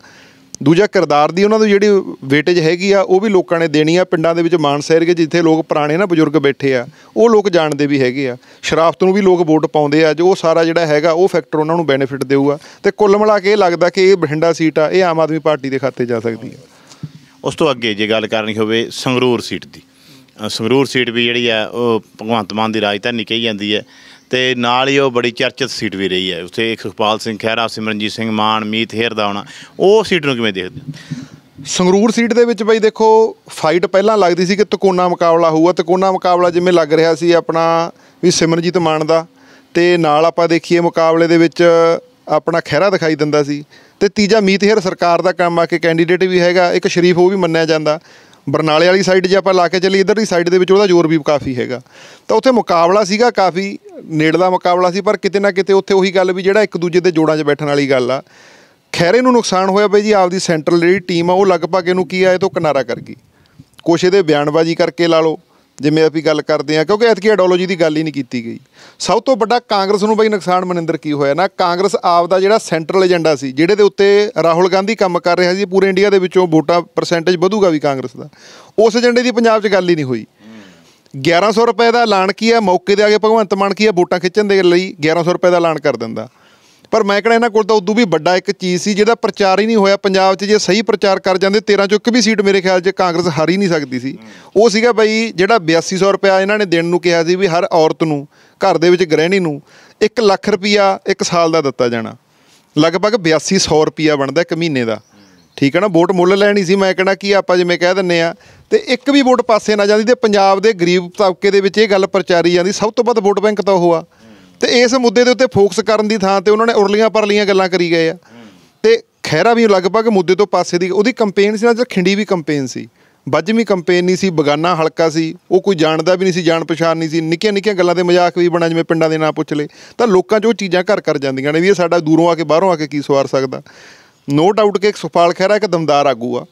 ਦੂਜਾ ਕਿਰਦਾਰ ਦੀ ਉਹਨਾਂ ਦੀ ਜਿਹੜੀ ਵੇਟੇਜ ਹੈਗੀ ਆ ਉਹ ਵੀ ਲੋਕਾਂ ਨੇ ਦੇਣੀ ਆ ਪਿੰਡਾਂ ਦੇ ਵਿੱਚ ਮਾਨ ਸਹਿਰ ਕੇ ਜਿੱਥੇ ਲੋਕ ਪੁਰਾਣੇ ਨਾ ਬਜ਼ੁਰਗ ਬੈਠੇ ਆ ਉਹ ਲੋਕ ਜਾਣਦੇ ਵੀ ਹੈਗੇ ਆ ਸ਼ਰਾਫਤ ਨੂੰ ਵੀ ਲੋਕ ਵੋਟ ਪਾਉਂਦੇ ਆ ਜੋ ਉਹ ਸਾਰਾ ਜਿਹੜਾ ਹੈਗਾ ਉਹ ਫੈਕਟਰ ਉਹਨਾਂ ਨੂੰ ਬੈਨੀਫਿਟ ਦੇਊਗਾ ਤੇ ਕੁੱਲ ਮਿਲਾ ਕੇ ਇਹ ਲੱਗਦਾ ਕਿ ਇਹ ਬਠਿੰਡਾ ਸੀਟ ਆ ਇਹ ਆਮ ਆਦਮੀ ਪਾਰਟੀ ਦੇ ਖਾਤੇ ਜਾ ਸਕਦੀ ਆ ਉਸ ਤੋਂ ਅੱਗੇ ਜੇ ਗੱਲ ਕਰਨੀ ਹੋਵੇ ਸੰਗਰੂਰ ਸੀਟ ਦੀ ਸੰਗਰੂਰ ਸੀਟ ਵੀ ਜਿਹੜੀ ਆ ਉਹ ਭਗਵੰਤ ਮਾਨ ਦੀ ਰਾਜਧਾਨੀ ਕਹੀ ਜਾਂਦੀ ਹੈ ਤੇ ਨਾਲ ਹੀ ਉਹ ਬੜੀ ਚਰਚਿਤ ਸੀਟ ਵੀ ਰਹੀ ਹੈ ਉੱਥੇ ਸੁਖਪਾਲ ਸਿੰਘ ਖਹਿਰਾ ਸਿਮਰਨਜੀਤ ਸਿੰਘ ਮਾਨ ਮੀਤ ਹੇਰ ਦਾ ਆਉਣਾ ਉਹ ਸੀਟ ਨੂੰ ਕਿਵੇਂ ਦੇਖਦੇ ਸੰਗਰੂਰ ਸੀਟ ਦੇ ਵਿੱਚ ਬਈ ਦੇਖੋ ਫਾਈਟ ਪਹਿਲਾਂ ਲੱਗਦੀ ਸੀ ਕਿ ਤਕੋਨਾ ਮੁਕਾਬਲਾ ਹੋਊਗਾ ਤਕੋਨਾ ਮੁਕਾਬਲਾ ਜਿਵੇਂ ਲੱਗ ਰਿਹਾ ਸੀ ਆਪਣਾ ਵੀ ਸਿਮਰਨਜੀਤ ਮਾਨ ਦਾ ਤੇ ਨਾਲ ਆਪਾਂ ਦੇਖੀਏ ਮੁਕਾਬਲੇ ਦੇ ਵਿੱਚ ਆਪਣਾ ਖਹਿਰਾ ਦਿਖਾਈ ਦਿੰਦਾ ਸੀ ਤੇ ਤੀਜਾ ਮੀਤ ਹੇਰ ਸਰਕਾਰ ਦਾ ਕੰਮ ਆ ਕੇ ਕੈਂਡੀਡੇਟ ਵੀ ਹੈਗਾ ਇੱਕ ਸ਼ਰੀਫ ਉਹ ਵੀ ਮੰਨਿਆ ਜਾਂਦਾ ਬਰਨਾਲੇ ਵਾਲੀ ਸਾਈਡ ਜੇ ਆਪਾਂ ਲਾ ਕੇ ਚੱਲੀ ਇਧਰ ਦੀ ਸਾਈਡ ਦੇ ਵਿੱਚ ਉਹਦਾ ਜ਼ੋਰ ਵੀ ਕਾਫੀ ਹੈਗਾ ਤਾਂ ਉੱਥੇ ਮੁਕਾਬਲਾ ਸੀਗਾ ਕਾਫੀ ਨੇੜਲਾ ਮੁਕਾਬਲਾ ਸੀ ਪਰ ਕਿਤੇ ਨਾ ਕਿਤੇ ਉੱਥੇ ਉਹੀ ਗੱਲ ਵੀ ਜਿਹੜਾ ਇੱਕ ਦੂਜੇ ਦੇ ਜੋੜਾਂ 'ਚ ਬੈਠਣ ਵਾਲੀ ਗੱਲ ਆ ਖੈਰੇ ਨੂੰ ਨੁਕਸਾਨ ਹੋਇਆ ਬਈ ਜੀ ਆਪਦੀ ਸੈਂਟਰਲ ਜਿਹੜੀ ਟੀਮ ਆ ਉਹ ਲਗਭਗ ਇਹਨੂੰ ਕੀ ਆਏ ਤੋਂ ਕਿਨਾਰਾ ਕਰ ਗਈ ਕੁਛ ਇਹਦੇ ਬਿਆਨਬਾਜ਼ੀ ਕਰਕੇ ਲਾ ਲਓ ਜਿਵੇਂ ਅਸੀਂ ਗੱਲ ਕਰਦੇ ਆ ਕਿਉਂਕਿ ਐਤਕੀ ਆਈਡੀਓਲੋਜੀ ਦੀ ਗੱਲ ਹੀ ਨਹੀਂ ਕੀਤੀ ਗਈ ਸਭ ਤੋਂ ਵੱਡਾ ਕਾਂਗਰਸ ਨੂੰ ਬਈ ਨੁਕਸਾਨ ਮਨਿੰਦਰ ਕੀ ਹੋਇਆ ਨਾ ਕਾਂਗਰਸ ਆਪ ਦਾ ਜਿਹੜਾ ਸੈਂਟਰਲ ਏਜੰਡਾ ਸੀ ਜਿਹੜੇ ਦੇ ਉੱਤੇ ਰਾਹੁਲ ਗਾਂਧੀ ਕੰਮ ਕਰ ਰਿਹਾ ਸੀ ਪੂਰੇ ਇੰਡੀਆ ਦੇ ਵਿੱਚੋਂ ਵੋਟਾਂ ਪਰਸੈਂਟੇਜ ਵਧੂਗਾ ਵੀ ਕਾਂਗਰਸ ਦਾ ਉਸ ਏਜੰਡੇ ਦੀ ਪੰਜਾਬ 'ਚ ਗੱਲ ਹੀ ਨਹੀਂ ਹੋਈ 1100 ਰੁਪਏ ਦਾ ਐਲਾਨ ਕੀਆ ਮੌਕੇ ਦੇ ਆਗੇ ਭਗਵੰਤ ਮਾਨ ਕੀਆ ਵੋਟਾਂ ਖਿੱਚਣ ਦੇ ਲਈ 1100 ਰੁਪਏ ਦਾ ਐਲਾਨ ਕਰ ਦਿੰਦਾ ਪਰ ਮੈਂ ਕਹਿੰਦਾ ਇਹਨਾਂ ਕੋਲ ਤਾਂ ਉਦੋਂ ਵੀ ਵੱਡਾ ਇੱਕ ਚੀਜ਼ ਸੀ ਜਿਹਦਾ ਪ੍ਰਚਾਰ ਹੀ ਨਹੀਂ ਹੋਇਆ ਪੰਜਾਬ 'ਚ ਜੇ ਸਹੀ ਪ੍ਰਚਾਰ ਕਰ ਜਾਂਦੇ 13 ਚੋਂ ਇੱਕ ਵੀ ਸੀਟ ਮੇਰੇ ਖਿਆਲ 'ਚ ਕਾਂਗਰਸ ਹਾਰ ਹੀ ਨਹੀਂ ਸਕਦੀ ਸੀ ਉਹ ਸੀਗਾ ਬਈ ਜਿਹੜਾ 8200 ਰੁਪਿਆ ਇਹਨਾਂ ਨੇ ਦੇਣ ਨੂੰ ਕਿਹਾ ਸੀ ਵੀ ਹਰ ਔਰਤ ਨੂੰ ਘਰ ਦੇ ਵਿੱਚ ਗ੍ਰਹਿਣੀ ਨੂੰ 1 ਲੱਖ ਰੁਪਿਆ ਇੱਕ ਸਾਲ ਦਾ ਦਿੱਤਾ ਜਾਣਾ ਲਗਭਗ 8200 ਰੁਪਿਆ ਬਣਦਾ ਇੱਕ ਮਹੀਨੇ ਦਾ ਠੀਕ ਹੈ ਨਾ ਵੋਟ ਮੁੱਲ ਲੈਣੀ ਸੀ ਮੈਂ ਕਹਿੰਦਾ ਕੀ ਆਪਾਂ ਜਿਵੇਂ ਕਹਿ ਦਿੰਨੇ ਆ ਤੇ ਇੱਕ ਵੀ ਵੋਟ ਪਾਸੇ ਨਾ ਜਾਂਦੀ ਤੇ ਪੰਜਾਬ ਦੇ ਗਰੀਬ ਤਬਕੇ ਦੇ ਵਿੱਚ ਇਹ ਗੱਲ ਪ੍ਰਚਾਰੀ ਜਾਂਦੀ ਸਭ ਤੋਂ ਵੱਧ ਵੋਟ ਬੈਂਕ ਤਾਂ ਉਹ ਆ ਤੇ ਇਸ ਮੁੱਦੇ ਦੇ ਉੱਤੇ ਫੋਕਸ ਕਰਨ ਦੀ ਥਾਂ ਤੇ ਉਹਨਾਂ ਨੇ ਉਰਲੀਆਂ ਪਰਲੀਆਂ ਗੱਲਾਂ ਕਰੀ ਗਏ ਆ ਤੇ ਖੈਰਾ ਵੀ ਲਗਭਗ ਮੁੱਦੇ ਤੋਂ ਪਾਸੇ ਦੀ ਉਹਦੀ ਕੰਪੇਨ ਸੀ ਨਾ ਜਿਹੜਾ ਖਿੰਡੀ ਵੀ ਕੰਪੇਨ ਸੀ ਵੱਜਵੀਂ ਕੰਪੇਨ ਨਹੀਂ ਸੀ ਬਗਾਨਾ ਹਲਕਾ ਸੀ ਉਹ ਕੋਈ ਜਾਣਦਾ ਵੀ ਨਹੀਂ ਸੀ ਜਾਣ ਪਛਾਣ ਨਹੀਂ ਸੀ ਨਿੱਕੀਆਂ ਨਿੱਕੀਆਂ ਗੱਲਾਂ ਦੇ ਮਜ਼ਾਕ ਵੀ ਬਣਾ ਜਿਵੇਂ ਪਿੰਡਾਂ ਦੇ ਨਾਂ ਪੁੱਛ ਲੇ ਤਾਂ ਲੋਕਾਂ 'ਚ ਉਹ ਚੀਜ਼ਾਂ ਘਰ ਘਰ ਜਾਂਦੀਆਂ ਨੇ ਵੀ ਇਹ ਸਾਡਾ ਦੂਰੋਂ ਆ ਕੇ ਬਾਹਰੋਂ ਆ ਕੇ ਕੀ ਸਵਾਰ ਸਕਦਾ ਨੋ ਡਾਊਟ ਕਿ ਇੱਕ ਸੁਪਾਲ ਖਹਿਰਾ ਇੱਕ ਦਮਦਾਰ ਆਗੂ ਆ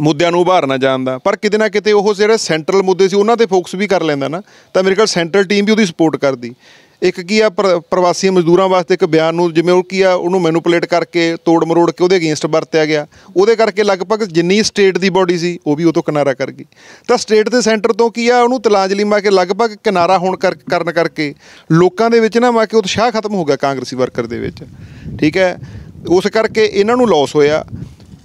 ਮੁੱਦਿਆਂ ਨੂੰ ਉਭਾਰਨਾ ਜਾਣਦਾ ਪਰ ਕਿਤੇ ਨਾ ਕਿਤੇ ਉਹ ਜਿਹੜੇ ਸੈਂਟਰਲ ਮੁੱਦੇ ਸੀ ਉਹਨਾਂ ਤੇ ਫੋਕਸ ਵੀ ਕਰ ਲੈਂਦਾ ਨਾ ਤਾਂ ਮੇਰੇ ਕੋਲ ਸੈਂਟਰਲ ਟੀਮ ਵੀ ਉਹਦੀ ਸਪੋਰਟ ਕਰਦੀ ਇੱਕ ਕੀ ਆ ਪ੍ਰਵਾਸੀ ਮਜ਼ਦੂਰਾਂ ਵਾਸਤੇ ਇੱਕ ਬਿਆਨ ਨੂੰ ਜਿਵੇਂ ਉਹ ਕੀ ਆ ਉਹਨੂੰ ਮੈਨੂਪਲੇਟ ਕਰਕੇ ਤੋੜ ਮਰੋੜ ਕੇ ਉਹਦੇ ਅਗੇਂਸਟ ਵਰਤਿਆ ਗਿਆ ਉਹਦੇ ਕਰਕੇ ਲਗਭਗ ਜਿੰਨੀ ਸਟੇਟ ਦੀ ਬਾਡੀ ਸੀ ਉਹ ਵੀ ਉਹ ਤੋਂ ਕਿਨਾਰਾ ਕਰ ਗਈ ਤਾਂ ਸਟੇਟ ਦੇ ਸੈਂਟਰ ਤੋਂ ਕੀ ਆ ਉਹਨੂੰ ਤਲਾਂਜਲੀ ਮਾ ਕੇ ਲਗਭਗ ਕਿਨਾਰਾ ਹੋਣ ਕਰਨ ਕਰਕੇ ਲੋਕਾਂ ਦੇ ਵਿੱਚ ਨਾ ਮਾ ਕੇ ਉਤਸ਼ਾਹ ਖਤਮ ਹੋ ਗਿਆ ਕਾਂਗਰਸੀ ਵਰਕਰ ਦੇ ਵਿੱਚ ਠੀਕ ਹੈ ਉਸ ਕਰਕੇ ਇਹਨਾਂ ਨੂੰ ਲਾਸ ਹੋਇਆ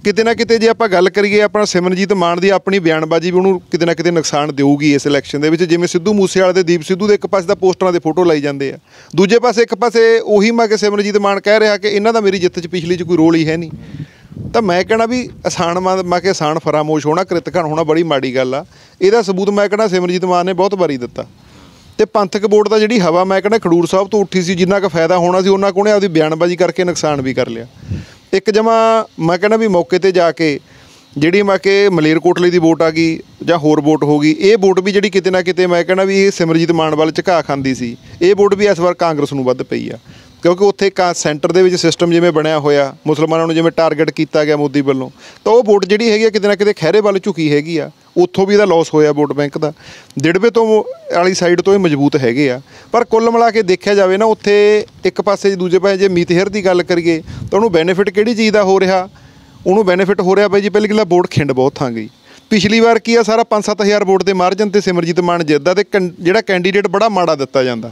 ਕਿਤੇ ਨਾ ਕਿਤੇ ਜੇ ਆਪਾਂ ਗੱਲ ਕਰੀਏ ਆਪਣਾ ਸਿਮਰਨਜੀਤ ਮਾਨ ਦੀ ਆਪਣੀ ਬਿਆਨਬਾਜ਼ੀ ਵੀ ਉਹਨੂੰ ਕਿਤੇ ਨਾ ਕਿਤੇ ਨੁਕਸਾਨ ਦੇਊਗੀ ਇਸ ਇਲੈਕਸ਼ਨ ਦੇ ਵਿੱਚ ਜਿਵੇਂ ਸਿੱਧੂ ਮੂਸੇਵਾਲੇ ਤੇ ਦੀਪ ਸਿੱਧੂ ਦੇ ਇੱਕ ਪਾਸੇ ਦਾ ਪੋਸਟਰਾਂ ਦੇ ਫੋਟੋ ਲਾਈ ਜਾਂਦੇ ਆ ਦੂਜੇ ਪਾਸੇ ਇੱਕ ਪਾਸੇ ਉਹੀ ਮਾ ਕੇ ਸਿਮਰਨਜੀਤ ਮਾਨ ਕਹਿ ਰਿਹਾ ਕਿ ਇਹਨਾਂ ਦਾ ਮੇਰੀ ਜਿੱਤ 'ਚ ਪਿਛਲੀ 'ਚ ਕੋਈ ਰੋਲ ਹੀ ਹੈ ਨਹੀਂ ਤਾਂ ਮੈਂ ਕਹਿੰਦਾ ਵੀ ਆਸਾਨ ਮਾ ਕੇ ਆਸਾਨ ਫਰਾਮੋਸ਼ ਹੋਣਾ ਕ੍ਰਿਤਕਣ ਹੋਣਾ ਬੜੀ ਮਾੜੀ ਗੱਲ ਆ ਇਹਦਾ ਸਬੂਤ ਮੈਂ ਕਹਿੰਦਾ ਸਿਮਰਨਜੀਤ ਮਾਨ ਨੇ ਬਹੁਤ ਵਾਰੀ ਦਿੱਤਾ ਤੇ ਪੰਥਕ ਬੋਰਡ ਦਾ ਜਿਹੜੀ ਹਵਾ ਮੈਂ ਕਹਿੰਦਾ ਖਡੂਰ ਸਾਹਿਬ ਤੋਂ ਉੱਠੀ ਸੀ ਜਿੰਨਾ ਕੁ ਫਾਇਦਾ ਹੋਣਾ ਸੀ ਉਹਨਾਂ ਕੋਨੇ ਆਪਦੀ ਬਿਆਨਬਾਜ਼ੀ ਕਰਕੇ ਨੁਕਸਾਨ ਵੀ ਕਰ ਲਿਆ ਇੱਕ ਜਮਾ ਮੈਂ ਕਹਿੰਦਾ ਵੀ ਮੌਕੇ ਤੇ ਜਾ ਕੇ ਜਿਹੜੀ ਮੈਂ ਕਿ ਮਲੇਰਕੋਟਲੇ ਦੀ ਵੋਟ ਆ ਗਈ ਜਾਂ ਹੋਰ ਵੋਟ ਹੋ ਗਈ ਇਹ ਵੋਟ ਵੀ ਜਿਹੜੀ ਕਿਤੇ ਨਾ ਕਿਤੇ ਮੈਂ ਕਹਿੰਦਾ ਵੀ ਇਹ ਸਿਮਰਜੀਤ ਮਾਨ ਝਕਾ ਖਾਂਦੀ ਸੀ ਇਹ ਵੋਟ ਵੀ ਇਸ ਵਾਰ ਕਾਂਗਰਸ ਨੂੰ ਵੱਧ ਪਈ ਆ ਕਿਉਂਕਿ ਉੱਥੇ ਕਾ ਸੈਂਟਰ ਦੇ ਵਿੱਚ ਸਿਸਟਮ ਜਿਵੇਂ ਬਣਿਆ ਹੋਇਆ ਮੁਸਲਮਾਨਾਂ ਨੂੰ ਜਿਵੇਂ ਟਾਰਗੇਟ ਕੀਤਾ ਗਿਆ ਮੋਦੀ ਵੱਲੋਂ ਤਾਂ ਉਹ ਵੋਟ ਜਿਹੜੀ ਹੈਗੀ ਆ ਕਿਤੇ ਨਾ ਕਿਤੇ ਖਹਿਰੇ ਵੱਲ ਝੁਕੀ ਹੈਗੀ ਆ ਉੱਥੋਂ ਵੀ ਇਹਦਾ ਲਾਸ ਹੋਇਆ ਵੋਟ ਬੈਂਕ ਦਾ ਡਿੜਵੇ ਤੋਂ ਵਾਲੀ ਸਾਈਡ ਤੋਂ ਇਹ ਮਜ਼ਬੂਤ ਹੈਗੇ ਆ ਪਰ ਕੁੱਲ ਮਿਲਾ ਕੇ ਦੇਖਿਆ ਜਾਵੇ ਨਾ ਉੱਥੇ ਇੱਕ ਪਾਸੇ ਦੂਜੇ ਪਾਸੇ ਜੇ ਮੀਤਹਿਰ ਦੀ ਗੱਲ ਕਰੀਏ ਤਾਂ ਉਹਨੂੰ ਬੈਨੀਫਿਟ ਕਿਹੜੀ ਚੀਜ਼ ਦਾ ਹੋ ਰਿਹਾ ਉਹਨੂੰ ਬੈਨੀਫਿਟ ਹੋ ਰਿਹਾ ਬਈ ਜੀ ਪਹਿਲੀ ਗੱਲਾਂ ਵੋਟ ਖਿੰਡ ਬਹੁਤ ਥਾਂ ਗਈ ਪਿਛਲੀ ਵਾਰ ਕੀ ਆ ਸਾਰਾ 5-7000 ਵੋਟ ਦੇ ਮਾਰਜਨ ਤੇ ਸਿਮਰਜੀਤ ਮਾਨ ਜਿੱਤਦਾ ਤੇ ਜਿਹੜਾ ਕੈਂਡੀਡੇਟ ਬੜਾ ਮਾੜਾ ਦਿੱਤਾ ਜਾਂਦਾ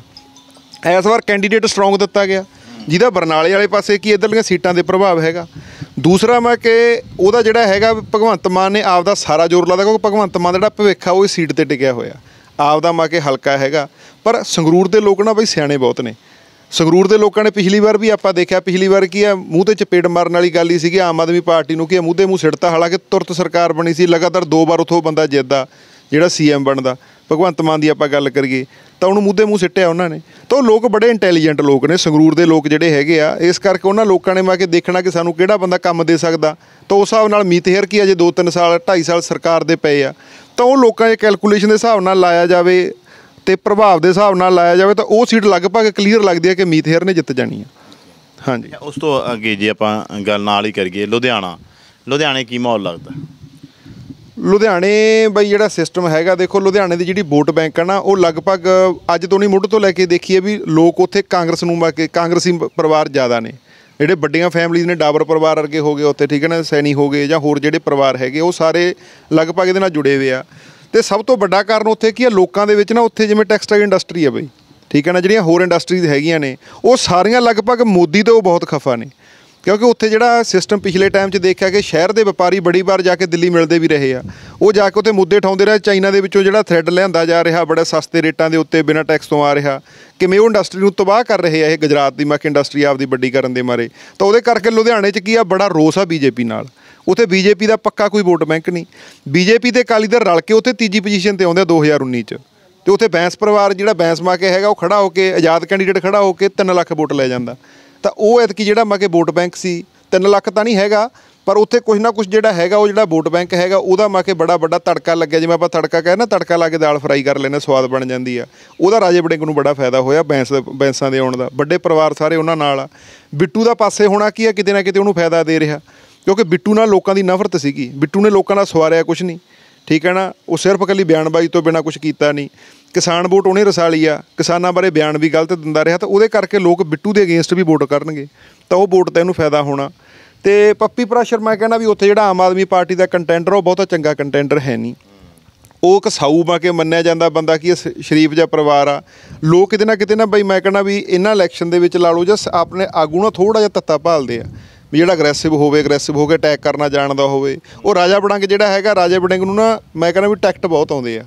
ਇਸ ਵਾਰ ਕੈਂਡੀਡੇਟ ਸਟਰੋਂਗ ਦਿੱਤਾ ਗਿਆ ਜਿਹਦਾ ਬਰਨਾਲੇ ਵਾਲੇ ਪਾਸੇ ਕੀ ਇਧਰਲੀਆਂ ਸੀਟਾਂ ਦੇ ਪ੍ਰਭਾਵ ਹੈਗਾ ਦੂਸਰਾ ਮੈਂ ਕਿ ਉਹਦਾ ਜਿਹੜਾ ਹੈਗਾ ਭਗਵੰਤ ਮਾਨ ਨੇ ਆਪ ਦਾ ਸਾਰਾ ਜ਼ੋਰ ਲਾਦਾ ਕਿਉਂਕਿ ਭਗਵੰਤ ਮਾਨ ਦਾ ਜਿਹੜਾ ਭਵਿੱਖ ਆ ਉਹ ਇਸ ਸੀਟ ਤੇ ਟਿਕਿਆ ਹੋਇਆ ਆਪ ਦਾ ਮਾ ਕੇ ਹਲਕਾ ਹੈਗਾ ਪਰ ਸੰਗਰੂਰ ਦੇ ਲੋਕ ਨਾ ਬਈ ਸਿਆਣੇ ਬਹੁਤ ਨੇ ਸੰਗਰੂਰ ਦੇ ਲੋਕਾਂ ਨੇ ਪਿਛਲੀ ਵਾਰ ਵੀ ਆਪਾਂ ਦੇਖਿਆ ਪਿਛਲੀ ਵਾਰ ਕੀ ਆ ਮੂੰਹ ਤੇ ਚਪੇੜ ਮਾਰਨ ਵਾਲੀ ਗੱਲ ਹੀ ਸੀਗੀ ਆਮ ਆਦਮੀ ਪਾਰਟੀ ਨੂੰ ਕਿ ਮੂੰਹ ਤੇ ਮੂੰਹ ਸਿੜਤਾ ਹਾਲਾਂਕਿ ਤੁਰਤ ਸਰਕਾਰ ਬਣੀ ਸੀ ਲਗਾਤਾਰ ਦੋ ਵਾਰ ਉਥੋਂ ਬੰਦਾ ਜਿੱਤਦਾ ਜਿਹੜਾ ਸੀਐਮ ਬਣਦਾ ਭਗਵੰਤ ਮਾਨ ਦੀ ਆਪਾਂ ਗੱਲ ਕਰੀਏ ਤਾਂ ਉਹਨੂੰ ਮੂਦੇ ਮੂੰਹ ਸਿੱਟਿਆ ਉਹਨਾਂ ਨੇ ਤਾਂ ਉਹ ਲੋਕ ਬੜੇ ਇੰਟੈਲੀਜੈਂਟ ਲੋਕ ਨੇ ਸੰਗਰੂਰ ਦੇ ਲੋਕ ਜਿਹੜੇ ਹੈਗੇ ਆ ਇਸ ਕਰਕੇ ਉਹਨਾਂ ਲੋਕਾਂ ਨੇ ਮਾ ਕੇ ਦੇਖਣਾ ਕਿ ਸਾਨੂੰ ਕਿਹੜਾ ਬੰਦਾ ਕੰਮ ਦੇ ਸਕਦਾ ਤਾਂ ਉਸ ਹਿਸਾਬ ਨਾਲ ਮੀਤ ਹੇਰ ਕੀ ਅਜੇ 2-3 ਸਾਲ 2.5 ਸਾਲ ਸਰਕਾਰ ਦੇ ਪਏ ਆ ਤਾਂ ਉਹ ਲੋਕਾਂ ਦੇ ਕੈਲਕੂਲੇਸ਼ਨ ਦੇ ਹਿਸਾਬ ਨਾਲ ਲਾਇਆ ਜਾਵੇ ਤੇ ਪ੍ਰਭਾਵ ਦੇ ਹਿਸਾਬ ਨਾਲ ਲਾਇਆ ਜਾਵੇ ਤਾਂ ਉਹ ਸੀਟ ਲਗਭਗ ਕਲੀਅਰ ਲੱਗਦੀ ਹੈ ਕਿ ਮੀਤ ਹੇਰ ਨੇ ਜਿੱਤ ਜਾਣੀ ਆ ਹਾਂਜੀ ਉਸ ਤੋਂ ਅੱਗੇ ਜੇ ਆਪਾਂ ਗੱਲ ਨਾਲ ਹੀ ਕਰੀਏ ਲੁਧਿਆਣਾ ਲੁਧਿਆਣੇ ਕੀ ਮਾਹੌਲ ਲੱਗਦਾ ਲੁਧਿਆਣੇ ਬਈ ਜਿਹੜਾ ਸਿਸਟਮ ਹੈਗਾ ਦੇਖੋ ਲੁਧਿਆਣੇ ਦੀ ਜਿਹੜੀ ਵੋਟ ਬੈਂਕ ਹੈ ਨਾ ਉਹ ਲਗਭਗ ਅੱਜ ਤੋਂ ਨਹੀਂ ਮੁੱਢ ਤੋਂ ਲੈ ਕੇ ਦੇਖੀਏ ਵੀ ਲੋਕ ਉੱਥੇ ਕਾਂਗਰਸ ਨੂੰ ਮਾ ਕੇ ਕਾਂਗਰਸੀ ਪਰਿਵਾਰ ਜ਼ਿਆਦਾ ਨੇ ਜਿਹੜੇ ਵੱਡੀਆਂ ਫੈਮਿਲੀਆਂ ਨੇ ਡਾਬਰ ਪਰਿਵਾਰ ਵਰਗੇ ਹੋ ਗਏ ਉੱਥੇ ਠੀਕ ਹੈ ਨਾ ਸੈਣੀ ਹੋ ਗਏ ਜਾਂ ਹੋਰ ਜਿਹੜੇ ਪਰਿਵਾਰ ਹੈਗੇ ਉਹ ਸਾਰੇ ਲਗਭਗ ਇਹਦੇ ਨਾਲ ਜੁੜੇ ਹੋਏ ਆ ਤੇ ਸਭ ਤੋਂ ਵੱਡਾ ਕਾਰਨ ਉੱਥੇ ਕੀ ਆ ਲੋਕਾਂ ਦੇ ਵਿੱਚ ਨਾ ਉੱਥੇ ਜਿਵੇਂ ਟੈਕਸਟਾਈਲ ਇੰਡਸਟਰੀ ਹੈ ਬਈ ਠੀਕ ਹੈ ਨਾ ਜਿਹੜੀਆਂ ਹੋਰ ਇੰਡਸਟਰੀਜ਼ ਹੈਗੀਆਂ ਨੇ ਉਹ ਸਾਰੀਆਂ ਲਗਭਗ ਮੋਦੀ ਤੋਂ ਬਹੁਤ ਖਫਾ ਨੇ ਕਿਉਂਕਿ ਉੱਥੇ ਜਿਹੜਾ ਸਿਸਟਮ ਪਿਛਲੇ ਟਾਈਮ 'ਚ ਦੇਖਿਆ ਕਿ ਸ਼ਹਿਰ ਦੇ ਵਪਾਰੀ ਬੜੀ ਵਾਰ ਜਾ ਕੇ ਦਿੱਲੀ ਮਿਲਦੇ ਵੀ ਰਹੇ ਆ ਉਹ ਜਾ ਕੇ ਉੱਥੇ ਮੁੱਦੇ ਠਾਉਂਦੇ ਰਹੇ ਚਾਈਨਾ ਦੇ ਵਿੱਚੋਂ ਜਿਹੜਾ ਥ੍ਰੈਡ ਲਿਆਂਦਾ ਜਾ ਰਿਹਾ ਬੜੇ ਸਸਤੇ ਰੇਟਾਂ ਦੇ ਉੱਤੇ ਬਿਨਾਂ ਟੈਕਸ ਤੋਂ ਆ ਰਿਹਾ ਕਿਵੇਂ ਉਹ ਇੰਡਸਟਰੀ ਨੂੰ ਤਬਾਹ ਕਰ ਰਹੇ ਆ ਇਹ ਗੁਜਰਾਤ ਦੀ ਮੱਕ ਇੰਡਸਟਰੀ ਆਪਦੀ ਵੱਡੀ ਕਰਨ ਦੇ ਮਾਰੇ ਤਾਂ ਉਹਦੇ ਕਰਕੇ ਲੁਧਿਆਣੇ 'ਚ ਕੀ ਆ ਬੜਾ ਰੋਸ ਆ ਬੀਜੇਪੀ ਨਾਲ ਉੱਥੇ ਬੀਜੇਪੀ ਦਾ ਪੱਕਾ ਕੋਈ ਵੋਟ ਬੈਂਕ ਨਹੀਂ ਬੀਜੇਪੀ ਤੇ ਅਕਾਲੀ ਦਲ ਰਲ ਕੇ ਉੱਥੇ ਤੀਜੀ ਪੋਜੀਸ਼ਨ ਤੇ ਆਉਂਦੇ ਆ 2019 'ਚ ਤੇ ਉੱਥੇ ਬੈਂਸ ਪਰਿਵਾਰ ਜਿਹੜਾ ਬੈਂਸ ਮਾ ਕੇ ਹੈਗਾ ਉਹ ਖੜਾ ਹੋ ਕੇ ਆਜ਼ਾਦ ਕੈਂਡੀਡੇਟ ਖੜਾ ਹੋ ਕੇ 3 ਲੱਖ ਵੋਟ ਲੈ ਜਾਂਦਾ ਤਾਂ ਉਹ ਕਿ ਜਿਹੜਾ ਮਾਕੇ ਵੋਟ ਬੈਂਕ ਸੀ 3 ਲੱਖ ਤਾਂ ਨਹੀਂ ਹੈਗਾ ਪਰ ਉੱਥੇ ਕੁਝ ਨਾ ਕੁਝ ਜਿਹੜਾ ਹੈਗਾ ਉਹ ਜਿਹੜਾ ਵੋਟ ਬੈਂਕ ਹੈਗਾ ਉਹਦਾ ਮਾ ਕੇ ਬੜਾ ਵੱਡਾ ਤੜਕਾ ਲੱਗਿਆ ਜਿਵੇਂ ਆਪਾਂ ਤੜਕਾ ਕਹਿੰਦੇ ਨਾ ਤੜਕਾ ਲਾ ਕੇ ਦਾਲ ਫਰਾਈ ਕਰ ਲੈਣਾ ਸਵਾਦ ਬਣ ਜਾਂਦੀ ਆ ਉਹਦਾ ਰਾਜੇ ਬੜੇ ਨੂੰ ਬੜਾ ਫਾਇਦਾ ਹੋਇਆ ਬੈਂਸ ਬੈਂਸਾਂ ਦੇ ਆਉਣ ਦਾ ਵੱਡੇ ਪਰਿਵਾਰ ਸਾਰੇ ਉਹਨਾਂ ਨਾਲ ਆ ਬਿੱਟੂ ਦਾ ਪਾਸੇ ਹੋਣਾ ਕੀ ਆ ਕਿਤੇ ਨਾ ਕਿਤੇ ਉਹਨੂੰ ਫਾਇਦਾ ਦੇ ਰਿਹਾ ਕਿਉਂਕਿ ਬਿੱਟੂ ਨਾਲ ਲੋਕਾਂ ਦੀ ਨਫ਼ਰਤ ਸੀਗੀ ਬਿੱਟੂ ਨੇ ਲੋਕਾਂ ਦਾ ਸਵਾਰਿਆ ਕੁਝ ਨਹੀਂ ਠੀਕ ਹੈ ਨਾ ਉਹ ਸਿਰਫ ਇਕੱਲੀ ਬਿਆਨਬਾਜ਼ੀ ਤੋਂ ਬਿਨਾ ਕੁਝ ਕੀਤਾ ਨਹੀਂ ਕਿਸਾਨ ਵੋਟ ਉਹਨੇ ਰਸਾ ਲਈ ਆ ਕਿਸਾਨਾਂ ਬਾਰੇ ਬਿਆਨ ਵੀ ਗਲਤ ਦਿੰਦਾ ਰਿਹਾ ਤਾਂ ਉਹਦੇ ਕਰਕੇ ਲੋਕ ਬਿੱਟੂ ਦੇ ਅਗੇਂਸਟ ਵੀ ਵੋਟ ਕਰਨਗੇ ਤਾਂ ਉਹ ਵੋਟ ਤਾਂ ਇਹਨੂੰ ਫਾਇਦਾ ਹੋਣਾ ਤੇ ਪੱਪੀ ਪ੍ਰਾਸ਼ਰ ਮੈਂ ਕਹਿੰਦਾ ਵੀ ਉੱਥੇ ਜਿਹੜਾ ਆਮ ਆਦਮੀ ਪਾਰਟੀ ਦਾ ਕੰਟੈਂਡਰ ਉਹ ਬਹੁਤਾ ਚੰਗਾ ਕੰਟੈਂਡਰ ਹੈ ਨਹੀਂ ਉਹ ਇੱਕ ਸਾਊ ਬਾ ਕੇ ਮੰਨਿਆ ਜਾਂਦਾ ਬੰਦਾ ਕਿ ਸ਼ਰੀਫ ਜਿਹਾ ਪਰਿਵਾਰ ਆ ਲੋਕ ਕਿਤੇ ਨਾ ਕਿਤੇ ਨਾ ਬਈ ਮੈਂ ਕਹਿੰਦਾ ਵੀ ਇਹਨਾਂ ਇਲੈਕਸ਼ਨ ਦੇ ਵਿੱਚ ਲਾ ਲਓ ਜਾਂ ਆਪਣੇ ਆਗੂ ਨਾਲ ਥੋੜਾ ਜਿਹਾ ਤੱਤਾ ਭਾਲਦੇ ਆ ਵੀ ਜਿਹੜਾ ਅਗਰੈਸਿਵ ਹੋਵੇ ਅਗਰੈਸਿਵ ਹੋ ਕੇ ਅਟੈਕ ਕਰਨਾ ਜਾਣਦਾ ਹੋਵੇ ਉਹ ਰਾਜਾ ਬੜੰਗ ਜਿਹੜਾ ਹੈਗਾ ਰਾਜਾ ਬੜੰਗ ਨੂੰ ਨਾ ਮੈਂ ਕਹਿੰਦਾ ਵੀ ਟੈਕਟ ਬਹੁਤ ਆਉਂਦੇ ਆ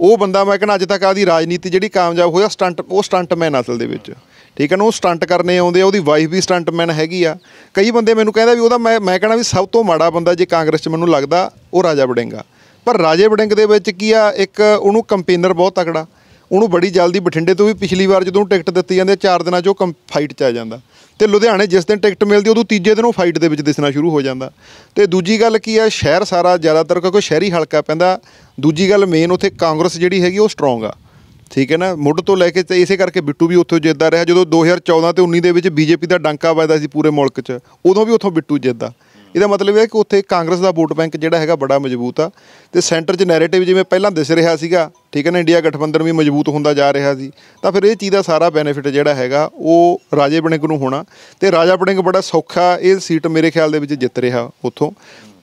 ਉਹ ਬੰਦਾ ਮੈਂ ਕਹਿੰਦਾ ਅੱਜ ਤੱਕ ਆਦੀ ਰਾਜਨੀਤੀ ਜਿਹੜੀ ਕਾਮਯਾਬ ਹੋਇਆ ਸਟੰਟ ਉਹ ਸਟੰਟਮੈਨ ਅਸਲ ਦੇ ਵਿੱਚ ਠੀਕ ਹੈ ਨਾ ਉਹ ਸਟੰਟ ਕਰਨੇ ਆਉਂਦੇ ਆ ਉਹਦੀ ਵਾਈਫ ਵੀ ਸਟੰਟਮੈਨ ਹੈਗੀ ਆ ਕਈ ਬੰਦੇ ਮੈਨੂੰ ਕਹਿੰਦਾ ਵੀ ਉਹਦਾ ਮੈਂ ਮੈਂ ਕਹਿੰਦਾ ਵੀ ਸਭ ਤੋਂ ਮਾੜਾ ਬੰਦਾ ਜੇ ਕਾਂਗਰਸ 'ਚ ਮੈਨੂੰ ਲੱਗਦਾ ਉਹ ਰਾਜਾ ਵੜਿੰਗਾ ਪਰ ਰਾਜੇ ਵੜਿੰਗ ਦੇ ਵਿੱਚ ਕੀ ਆ ਇੱਕ ਉਹਨੂੰ ਕੰਪੇਨਰ ਬਹੁਤ ਤਕੜਾ ਉਹਨੂੰ ਬੜੀ ਜਲਦੀ ਬਠਿੰਡੇ ਤੋਂ ਵੀ ਪਿਛਲੀ ਵਾਰ ਜਦੋਂ ਟਿਕਟ ਦਿੱਤੀ ਜਾਂਦੀ ਆ 4 ਦਿਨਾਂ 'ਚ ਉਹ ਫਾਈਟ 'ਚ ਆ ਜਾਂਦਾ ਤੇ ਲੁਧਿਆਣੇ ਜਿਸ ਦਿਨ ਟਿਕਟ ਮਿਲਦੀ ਉਦੋਂ ਤੀਜੇ ਦਿਨ ਉਹ ਫਾਈਟ ਦੇ ਵਿੱਚ ਦਿਸਣਾ ਸ਼ੁਰੂ ਹੋ ਜਾਂਦਾ ਤੇ ਦੂਜੀ ਗੱਲ ਕੀ ਹੈ ਸ਼ਹਿਰ ਸਾਰਾ ਜ਼ਿਆਦਾਤਰ ਕਿਉਂਕਿ ਸ਼ਹਿਰੀ ਹਲਕਾ ਪੈਂਦਾ ਦੂਜੀ ਗੱਲ ਮੇਨ ਉੱਥੇ ਕਾਂਗਰਸ ਜਿਹੜੀ ਹੈਗੀ ਉਹ ਸਟਰੋਂਗ ਆ ਠੀਕ ਹੈ ਨਾ ਮੁੱਢ ਤੋਂ ਲੈ ਕੇ ਤੇ ਇਸੇ ਕਰਕੇ ਬਿੱਟੂ ਵੀ ਉੱਥੋਂ ਜਿੱਦਦਾ ਰਿਹਾ ਜਦੋਂ 2014 ਤੇ 19 ਦੇ ਵਿੱਚ ਬੀਜੇਪੀ ਦਾ ਡੰਕਾ ਵੱਜਦਾ ਸੀ ਪੂਰੇ ਮੁਲਕ 'ਚ ਉਦੋਂ ਵੀ ਉੱਥੋਂ ਬਿੱਟੂ ਜਿੱਦਦਾ ਇਹਦਾ ਮਤਲਬ ਇਹ ਕਿ ਉੱਥੇ ਕਾਂਗਰਸ ਦਾ ਵੋਟ ਬੈਂਕ ਜਿਹੜਾ ਹੈਗਾ ਬੜਾ ਮਜ਼ਬੂਤ ਆ ਤੇ ਸੈਂਟਰ 'ਚ ਨੈਰੇਟਿਵ ਜਿਵੇਂ ਪਹਿਲਾਂ ਦਿਸ ਰਿਹਾ ਸੀਗਾ ਠੀਕ ਹੈ ਨਾ ਇੰਡੀਆ ਗਠਬੰਧਨ ਵੀ ਮਜ਼ਬੂਤ ਹੁੰਦਾ ਜਾ ਰਿਹਾ ਸੀ ਤਾਂ ਫਿਰ ਇਹ ਚੀਜ਼ ਦਾ ਸਾਰਾ ਬੈਨੀਫਿਟ ਜਿਹੜਾ ਹੈਗਾ ਉਹ ਰਾਜੇ ਬਣਿੰਗ ਨੂੰ ਹੋਣਾ ਤੇ ਰਾਜਾ ਬਣਿੰਗ ਬੜਾ ਸੌਖਾ ਇਹ ਸੀਟ ਮੇਰੇ ਖਿਆਲ ਦੇ ਵਿੱਚ ਜਿੱਤ ਰਿਹਾ ਉੱਥੋਂ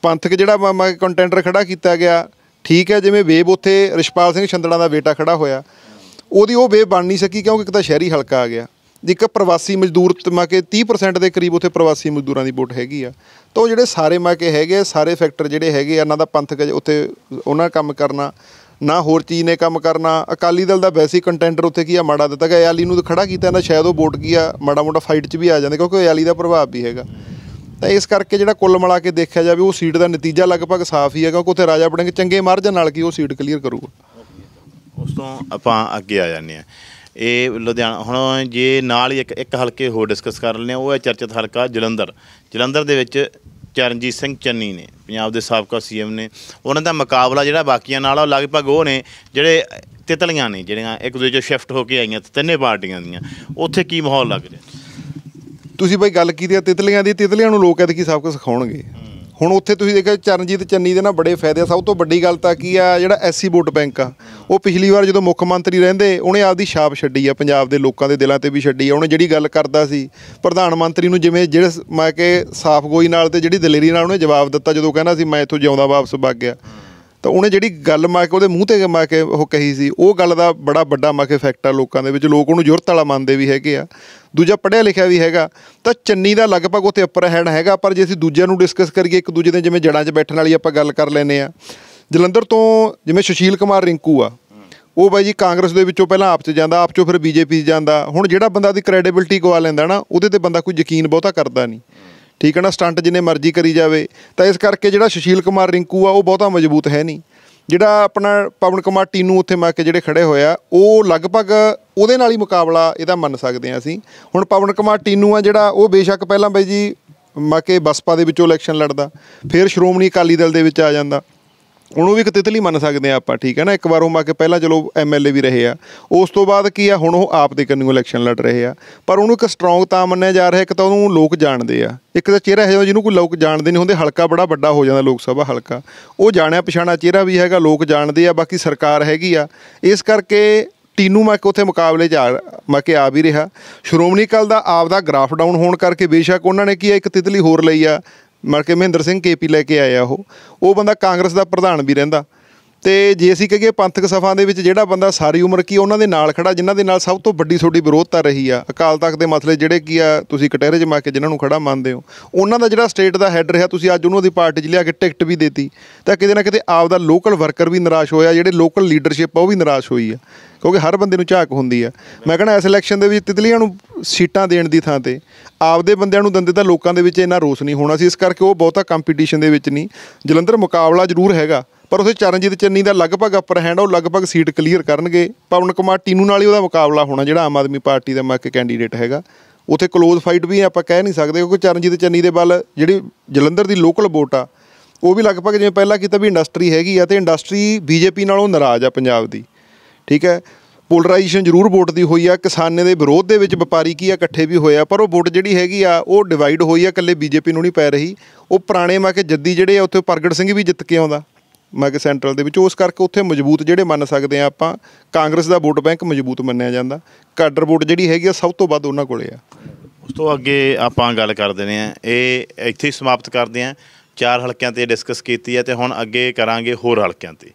ਪੰਥਕ ਜਿਹੜਾ ਮਾਮਾ ਕੰਟੈਂਡਰ ਖੜਾ ਕੀਤਾ ਗਿਆ ਠੀਕ ਹੈ ਜਿਵੇਂ ਵੇਬ ਉੱਥੇ ਰਿਸ਼ਪਾਲ ਸਿੰਘ ਛੰਦੜਾ ਦਾ ਬੇਟਾ ਖੜਾ ਹੋਇਆ ਉਹਦੀ ਉਹ ਵੇਬ ਬਣ ਨਹੀਂ ਸਕੀ ਕਿਉਂਕਿ ਇੱਕ ਤਾਂ ਸ਼ਹਿਰੀ ਹਲਕਾ ਆ ਗਿਆ ਇੱਕ ਪ੍ਰਵਾਸੀ ਮਜ਼ਦੂਰ ਤਮਾ ਕੇ 30% ਦੇ ਕਰੀਬ ਉਥੇ ਪ੍ਰਵਾਸੀ ਮਜ਼ਦੂਰਾਂ ਦੀ ਵੋਟ ਹੈਗੀ ਆ ਤਾਂ ਉਹ ਜਿਹੜੇ ਸਾਰੇ ਮਾਕੇ ਹੈਗੇ ਸਾਰੇ ਫੈਕਟਰ ਜਿਹੜੇ ਹੈਗੇ ਇਹਨਾਂ ਦਾ ਪੰਥਕ ਉੱਥੇ ਉਹਨਾਂ ਕੰਮ ਕਰਨਾ ਨਾ ਹੋਰ ਚੀਜ਼ ਨੇ ਕੰਮ ਕਰਨਾ ਅਕਾਲੀ ਦਲ ਦਾ ਵੈਸੀ ਕੰਟੈਂਟਰ ਉੱਥੇ ਕੀ ਆ ਮਾੜਾ ਦਿੱਤਾ ਗਿਆ ਅਯਾਲੀ ਨੂੰ ਖੜਾ ਕੀਤਾ ਇਹਨਾਂ ਸ਼ਾਇਦ ਉਹ ਵੋਟ ਕੀ ਆ ਮਾੜਾ ਮੋਟਾ ਫਾਈਟ 'ਚ ਵੀ ਆ ਜਾਂਦੇ ਕਿਉਂਕਿ ਅਯਾਲੀ ਦਾ ਪ੍ਰਭਾਵ ਵੀ ਹੈਗਾ ਤਾਂ ਇਸ ਕਰਕੇ ਜਿਹੜਾ ਕੁੱਲ ਮਿਲਾ ਕੇ ਦੇਖਿਆ ਜਾਵੇ ਉਹ ਸੀਟ ਦਾ ਨਤੀਜਾ ਲਗਭਗ ਸਾਫ਼ ਹੀ ਹੈ ਕਿਉਂਕਿ ਉੱਥੇ ਰਾਜਾ ਬਣਨਗੇ ਚੰਗੇ ਮਾਰਜਨ ਨਾਲ ਕੀ ਉਹ ਸੀਟ ਕਲੀਅਰ ਕਰੂਗਾ ਉਸ ਤੋਂ ਆਪਾਂ ਅੱਗੇ ਆ ਜਾਂਦੇ ਆ ਇਹ ਲੁਧਿਆਣਾ ਹੁਣ ਜੇ ਨਾਲ ਹੀ ਇੱਕ ਇੱਕ ਹਲਕੇ ਹੋਰ ਡਿਸਕਸ ਕਰ ਲੈਂਦੇ ਆ ਉਹ ਹੈ ਚਰਚਿਤ ਹਲਕਾ ਜਲੰਧਰ ਜਲੰਧਰ ਦੇ ਵਿੱਚ ਚਰਨਜੀਤ ਸਿੰਘ ਚੰਨੀ ਨੇ ਪੰਜਾਬ ਦੇ ਸਾਬਕਾ ਸੀਐਮ ਨੇ ਉਹਨਾਂ ਦਾ ਮੁਕਾਬਲਾ ਜਿਹੜਾ ਬਾਕੀਆਂ ਨਾਲ ਉਹ ਲਗਭਗ ਉਹ ਨੇ ਜਿਹੜੇ ਤਿਤਲੀਆਂ ਨੇ ਜਿਹੜੀਆਂ ਇੱਕ ਦੂਜੇ ਚੋਂ ਸ਼ਿਫਟ ਹੋ ਕੇ ਆਈਆਂ ਤਿੰਨੇ ਪਾਰਟੀਆਂ ਦੀਆਂ ਉੱਥੇ ਕੀ ਮਾਹੌਲ ਲੱਗ ਰਿਹਾ ਤੁਸੀਂ ਬਈ ਗੱਲ ਕੀਤੀ ਆ ਤਿਤਲੀਆਂ ਦੀ ਤਿਤਲੀਆਂ ਨੂੰ ਲੋਕ ਐਤਕੀ ਸਭ ਕੁਝ ਸਿਖਾਉਣਗੇ ਹੁਣ ਉੱਥੇ ਤੁਸੀਂ ਦੇਖਿਆ ਚਰਨਜੀਤ ਚੰਨੀ ਦੇ ਨਾਲ ਬੜੇ ਫਾਇਦੇ ਸਭ ਤੋਂ ਵੱਡੀ ਗੱਲ ਤਾਂ ਕੀ ਆ ਜਿਹੜਾ ਐਸਸੀ ਵੋਟ ਬੈਂਕ ਆ ਉਹ ਪਿਛਲੀ ਵਾਰ ਜਦੋਂ ਮੁੱਖ ਮੰਤਰੀ ਰਹਿੰਦੇ ਉਹਨੇ ਆਪਦੀ ਛਾਪ ਛੱਡੀ ਆ ਪੰਜਾਬ ਦੇ ਲੋਕਾਂ ਦੇ ਦਿਲਾਂ ਤੇ ਵੀ ਛੱਡੀ ਆ ਉਹਨੇ ਜਿਹੜੀ ਗੱਲ ਕਰਦਾ ਸੀ ਪ੍ਰਧਾਨ ਮੰਤਰੀ ਨੂੰ ਜਿਵੇਂ ਜਿਹੜੇ ਮੈਂ ਕਿ ਸਾਫ਼ ਗੋਈ ਨਾਲ ਤੇ ਜਿਹੜੀ ਦਲੇਰੀ ਨਾਲ ਉਹਨੇ ਜਵਾਬ ਦਿੱਤਾ ਜਦੋਂ ਕਹਿੰਦਾ ਸੀ ਮੈਂ ਇੱਥੋਂ ਜਿਉਂਦਾ ਵਾਪਸ ਵਗ ਗਿਆ ਤਾਂ ਉਹਨੇ ਜਿਹੜੀ ਗੱਲ ਮਾ ਕੇ ਉਹਦੇ ਮੂੰਹ ਤੇ ਮਾ ਕੇ ਉਹ ਕਹੀ ਸੀ ਉਹ ਗੱਲ ਦਾ ਬੜਾ ਵੱਡਾ ਮਾ ਕੇ ਇਫੈਕਟ ਆ ਲੋਕਾਂ ਦੇ ਵਿੱਚ ਲੋਕ ਉਹਨੂੰ ਜ਼ੁਰਤ ਵਾਲਾ ਮੰਨਦੇ ਵੀ ਹੈਗੇ ਆ ਦੂਜਾ ਪੜਿਆ ਲਿਖਿਆ ਵੀ ਹੈਗਾ ਤਾਂ ਚੰਨੀ ਦਾ ਲਗਭਗ ਉੱਥੇ ਅਪਰ ਹੈਂਡ ਹੈਗਾ ਪਰ ਜੇ ਅਸੀਂ ਦੂਜਿਆਂ ਨੂੰ ਡਿਸਕਸ ਕਰੀਏ ਇੱਕ ਦੂਜੇ ਦੇ ਜਿਵੇਂ ਜੜਾਂ 'ਚ ਬੈਠਣ ਵਾਲੀ ਆਪਾਂ ਗੱਲ ਕਰ ਲੈਨੇ ਆ ਜਲੰਧਰ ਤੋਂ ਜਿਵੇਂ ਸੁਸ਼ੀਲ ਕੁਮਾਰ ਰਿੰਕੂ ਆ ਉਹ ਬਾਈ ਜੀ ਕਾਂਗਰਸ ਦੇ ਵਿੱਚੋਂ ਪਹਿਲਾਂ ਆਪ 'ਚ ਜਾਂਦਾ ਆਪ 'ਚੋਂ ਫਿਰ ਬੀਜੇਪੀ 'ਚ ਜਾਂਦਾ ਹੁਣ ਜਿਹੜਾ ਬੰਦਾ ਦੀ ਕ੍ਰੈਡੀਬਿਲਟੀ ਗਵਾ ਲੈਂਦਾ ਨਾ ਉਹਦੇ ਤੇ ਬੰਦਾ ਕੋਈ ਯਕੀਨ ਬਹੁਤਾ ਕਰਦਾ ਨਹੀਂ ਠੀਕ ਹੈ ਨਾ ਸਟੰਟ ਜਿੰਨੇ ਮਰਜ਼ੀ ਕਰੀ ਜਾਵੇ ਤਾਂ ਇਸ ਕਰਕੇ ਜਿਹੜਾ ਸੁਸ਼ੀਲ ਕੁਮਾਰ ਰਿੰਕੂ ਆ ਉਹ ਬਹੁਤਾ ਮਜ਼ਬੂਤ ਹੈ ਨਹੀਂ ਜਿਹੜਾ ਆਪਣਾ ਪਵਨ ਕੁਮਾਰ ਟੀਨੂ ਉੱਥੇ ਮਾ ਕੇ ਜਿਹੜੇ ਖੜੇ ਹੋਇਆ ਉਹ ਲਗਭਗ ਉਹਦੇ ਨਾਲ ਹੀ ਮੁਕਾਬਲਾ ਇਹਦਾ ਮੰਨ ਸਕਦੇ ਆ ਅਸੀਂ ਹੁਣ ਪਵਨ ਕੁਮਾਰ ਟੀਨੂ ਆ ਜਿਹੜਾ ਉਹ ਬੇਸ਼ੱਕ ਪਹਿਲਾਂ ਬਈ ਜੀ ਮਾ ਕੇ ਬਸਪਾ ਦੇ ਵਿੱਚੋਂ ਇਲੈਕਸ਼ਨ ਲੜਦਾ ਫਿਰ ਸ਼੍ਰੋਮਣੀ ਅਕਾਲੀ ਦਲ ਦੇ ਵਿੱਚ ਆ ਜਾਂਦਾ ਉਹਨੂੰ ਵੀ ਇੱਕ ਤਿਤਲੀ ਮੰਨ ਸਕਦੇ ਆ ਆਪਾਂ ਠੀਕ ਹੈ ਨਾ ਇੱਕ ਵਾਰ ਉਹ ਮਾ ਕੇ ਪਹਿਲਾਂ ਚਲੋ ਐਮਐਲਏ ਵੀ ਰਹੇ ਆ ਉਸ ਤੋਂ ਬਾਅਦ ਕੀ ਆ ਹੁਣ ਉਹ ਆਪ ਦੇ ਕੰਨਿਓ ਇਲੈਕਸ਼ਨ ਲੜ ਰਹੇ ਆ ਪਰ ਉਹਨੂੰ ਇੱਕ ਸਟਰੋਂਗ ਤਾਂ ਮੰਨਿਆ ਜਾ ਰਿਹਾ ਇੱਕ ਤਾਂ ਉਹਨੂੰ ਲੋਕ ਜਾਣਦੇ ਆ ਇੱਕ ਤਾਂ ਚਿਹਰਾ ਹੈ ਜਿਹਨੂੰ ਕੋਈ ਲੋਕ ਜਾਣਦੇ ਨਹੀਂ ਹੁੰਦੇ ਹਲਕਾ ਬੜਾ ਵੱਡਾ ਹੋ ਜਾਂਦਾ ਲੋਕ ਸਭਾ ਹਲਕਾ ਉਹ ਜਾਣਿਆ ਪਛਾਣਾ ਚਿਹਰਾ ਵੀ ਹੈਗਾ ਲੋਕ ਜਾਣਦੇ ਆ ਬਾਕੀ ਸਰਕਾਰ ਹੈਗੀ ਆ ਇਸ ਕਰਕੇ ਟੀਨੂ ਕੇ ਉਥੇ ਮੁਕਾਬਲੇ 'ਚ ਮੈਂ ਕਿ ਆ ਵੀ ਰਿਹਾ ਸ਼੍ਰੋਮਣੀ ਕਾਲ ਦਾ ਆਪ ਦਾ ਗ੍ਰਾਫ ਡਾਊਨ ਹੋਣ ਕਰਕੇ ਬੇਸ਼ੱਕ ਉਹਨਾਂ ਨੇ ਕੀ ਇੱਕ ਤਿਤਲੀ ਹੋਰ ਲਈ ਆ ਮੜ ਮਹਿੰਦਰ ਸਿੰਘ ਕੇਪੀ ਲੈ ਕੇ ਆਇਆ ਉਹ ਉਹ ਬੰਦਾ ਕਾਂਗਰਸ ਦਾ ਪ੍ਰਧਾਨ ਵੀ ਰਹਿੰਦਾ ਤੇ ਜੇ ਅਸੀਂ ਕਹੀਏ ਪੰਥਕ ਸਫਾ ਦੇ ਵਿੱਚ ਜਿਹੜਾ ਬੰਦਾ ਸਾਰੀ ਉਮਰ ਕੀ ਉਹਨਾਂ ਦੇ ਨਾਲ ਖੜਾ ਜਿਨ੍ਹਾਂ ਦੇ ਨਾਲ ਸਭ ਤੋਂ ਵੱਡੀ ਤੁਹਾਡੀ ਵਿਰੋਧਤਾ ਰਹੀ ਆ ਅਕਾਲ ਤਖਤ ਦੇ ਮਸਲੇ ਜਿਹੜੇ ਕੀ ਆ ਤੁਸੀਂ ਕਟਹਿਰੇ ਜਮਾ ਕੇ ਜਿਨ੍ਹਾਂ ਨੂੰ ਖੜਾ ਮੰਨਦੇ ਹੋ ਉਹਨਾਂ ਦਾ ਜਿਹੜਾ ਸਟੇਟ ਦਾ ਹੈਡ ਰਿਹਾ ਤੁਸੀਂ ਅੱਜ ਉਹਨੂੰ ਦੀ ਪਾਰਟੀ 'ਚ ਲਿਆ ਕੇ ਟਿਕਟ ਵੀ ਦਿੱਤੀ ਤਾਂ ਕਿਤੇ ਨਾ ਕਿਤੇ ਆਪ ਦਾ ਲੋਕਲ ਵਰਕਰ ਵੀ ਨਿਰਾਸ਼ ਹੋਇਆ ਜਿਹੜੇ ਲੋਕਲ ਲੀਡਰਸ਼ਿਪ ਆ ਉਹ ਵੀ ਨਿਰਾਸ਼ ਹੋਈ ਆ ਕਿਉਂਕਿ ਹਰ ਬੰਦੇ ਨੂੰ ਝਾਕ ਹੁੰਦੀ ਆ ਮੈਂ ਕਹਿੰਦਾ ਇਸ ਇਲੈਕਸ਼ਨ ਦੇ ਵਿੱਚ ਤਿਤਲੀਆਂ ਨੂੰ ਸੀਟਾਂ ਦੇਣ ਦੀ ਥਾਂ ਤੇ ਆਪਦੇ ਬੰਦਿਆਂ ਨੂੰ ਦੰਦੇ ਤਾਂ ਲੋਕਾਂ ਦੇ ਵਿੱਚ ਇੰਨਾ ਰੋਸ ਨਹੀਂ ਹੋਣਾ ਸੀ ਇਸ ਕਰਕੇ ਉਹ ਬਹੁਤਾ ਕੰਪੀਟੀਸ਼ਨ ਦੇ ਵਿੱਚ ਨਹੀਂ ਜਲੰਧਰ ਮੁਕਾਬਲਾ ਜ਼ਰੂਰ ਹੈਗਾ ਪਰ ਉਸੇ ਚਰਨਜੀਤ ਚੰਨੀ ਦਾ ਲਗਭਗ ਅਪਰ ਹੈਂਡ ਉਹ ਲਗਭਗ ਸੀਟ ਕਲੀਅਰ ਕਰਨਗੇ ਪਵਨ ਕੁਮਾਰ ਟੀਨੂ ਨਾਲ ਹੀ ਉਹਦਾ ਮੁਕਾਬਲਾ ਹੋਣਾ ਜਿਹੜਾ ਆਮ ਆਦਮੀ ਪਾਰਟੀ ਦਾ ਮੱਕ ਕੈਂਡੀਡੇਟ ਹੈਗਾ ਉਥੇ ਕਲੋਜ਼ ਫਾਈਟ ਵੀ ਆਪਾਂ ਕਹਿ ਨਹੀਂ ਸਕਦੇ ਕਿਉਂਕਿ ਚਰਨਜੀਤ ਚੰਨੀ ਦੇ ਵੱਲ ਜਿਹੜੀ ਜਲੰਧਰ ਦੀ ਲੋਕਲ ਵੋਟ ਆ ਉਹ ਵੀ ਲਗਭਗ ਜਿਵੇਂ ਪਹਿਲਾਂ ਕੀਤਾ ਵੀ ਇੰਡਸਟਰੀ ਹੈਗੀ ਆ ਤੇ ਇੰਡਸਟਰੀ ਬੀਜੇਪੀ ਨਾਲੋਂ ਨਾਰਾਜ਼ ਆ ਪੰਜਾਬ ਦੀ ਠੀਕ ਹੈ ਪੋਲਰਾਈਜੇਸ਼ਨ ਜ਼ਰੂਰ ਵੋਟ ਦੀ ਹੋਈ ਆ ਕਿਸਾਨਾਂ ਦੇ ਵਿਰੋਧ ਦੇ ਵਿੱਚ ਵਪਾਰੀ ਕੀ ਆ ਇਕੱਠੇ ਵੀ ਹੋਏ ਆ ਪਰ ਉਹ ਵੋਟ ਜਿਹੜੀ ਹੈਗੀ ਆ ਉਹ ਡਿਵਾਈਡ ਹੋਈ ਆ ਇਕੱਲੇ ਬੀਜੇਪੀ ਨੂੰ ਨਹੀਂ ਪੈ ਰਹੀ ਉਹ ਪੁਰਾਣੇ ਮਾਕੇ ਜੱਦੀ ਜਿਹੜੇ ਆ ਉੱਥੇ ਪ੍ਰਗਟ ਸਿੰਘ ਵੀ ਜਿੱਤ ਕੇ ਆਉਂਦਾ ਮੈਂ ਕਿ ਸੈਂਟਰਲ ਦੇ ਵਿੱਚ ਉਸ ਕਰਕੇ ਉੱਥੇ ਮਜ਼ਬੂਤ ਜਿਹੜੇ ਮੰਨ ਸਕਦੇ ਆ ਆਪਾਂ ਕਾਂਗਰਸ ਦਾ ਵੋਟ ਬੈਂਕ ਮਜ਼ਬੂਤ ਮੰਨਿਆ ਜਾਂਦਾ ਕਾਡਰ ਵੋਟ ਜਿਹੜੀ ਹੈਗੀ ਆ ਸਭ ਤੋਂ ਵੱਧ ਉਹਨਾਂ ਕੋਲੇ ਆ ਉਸ ਤੋਂ ਅੱਗੇ ਆਪਾਂ ਗੱਲ ਕਰਦੇ ਨੇ ਆ ਇਹ ਇੱਥੇ ਹੀ ਸਮਾਪਤ ਕਰਦੇ ਆ ਚਾਰ ਹਲਕਿਆਂ ਤੇ ਡਿਸਕਸ ਕੀਤੀ ਹੈ ਤੇ ਹੁਣ ਅੱਗੇ ਕਰਾਂਗੇ ਹੋਰ ਹਲਕਿਆਂ ਤੇ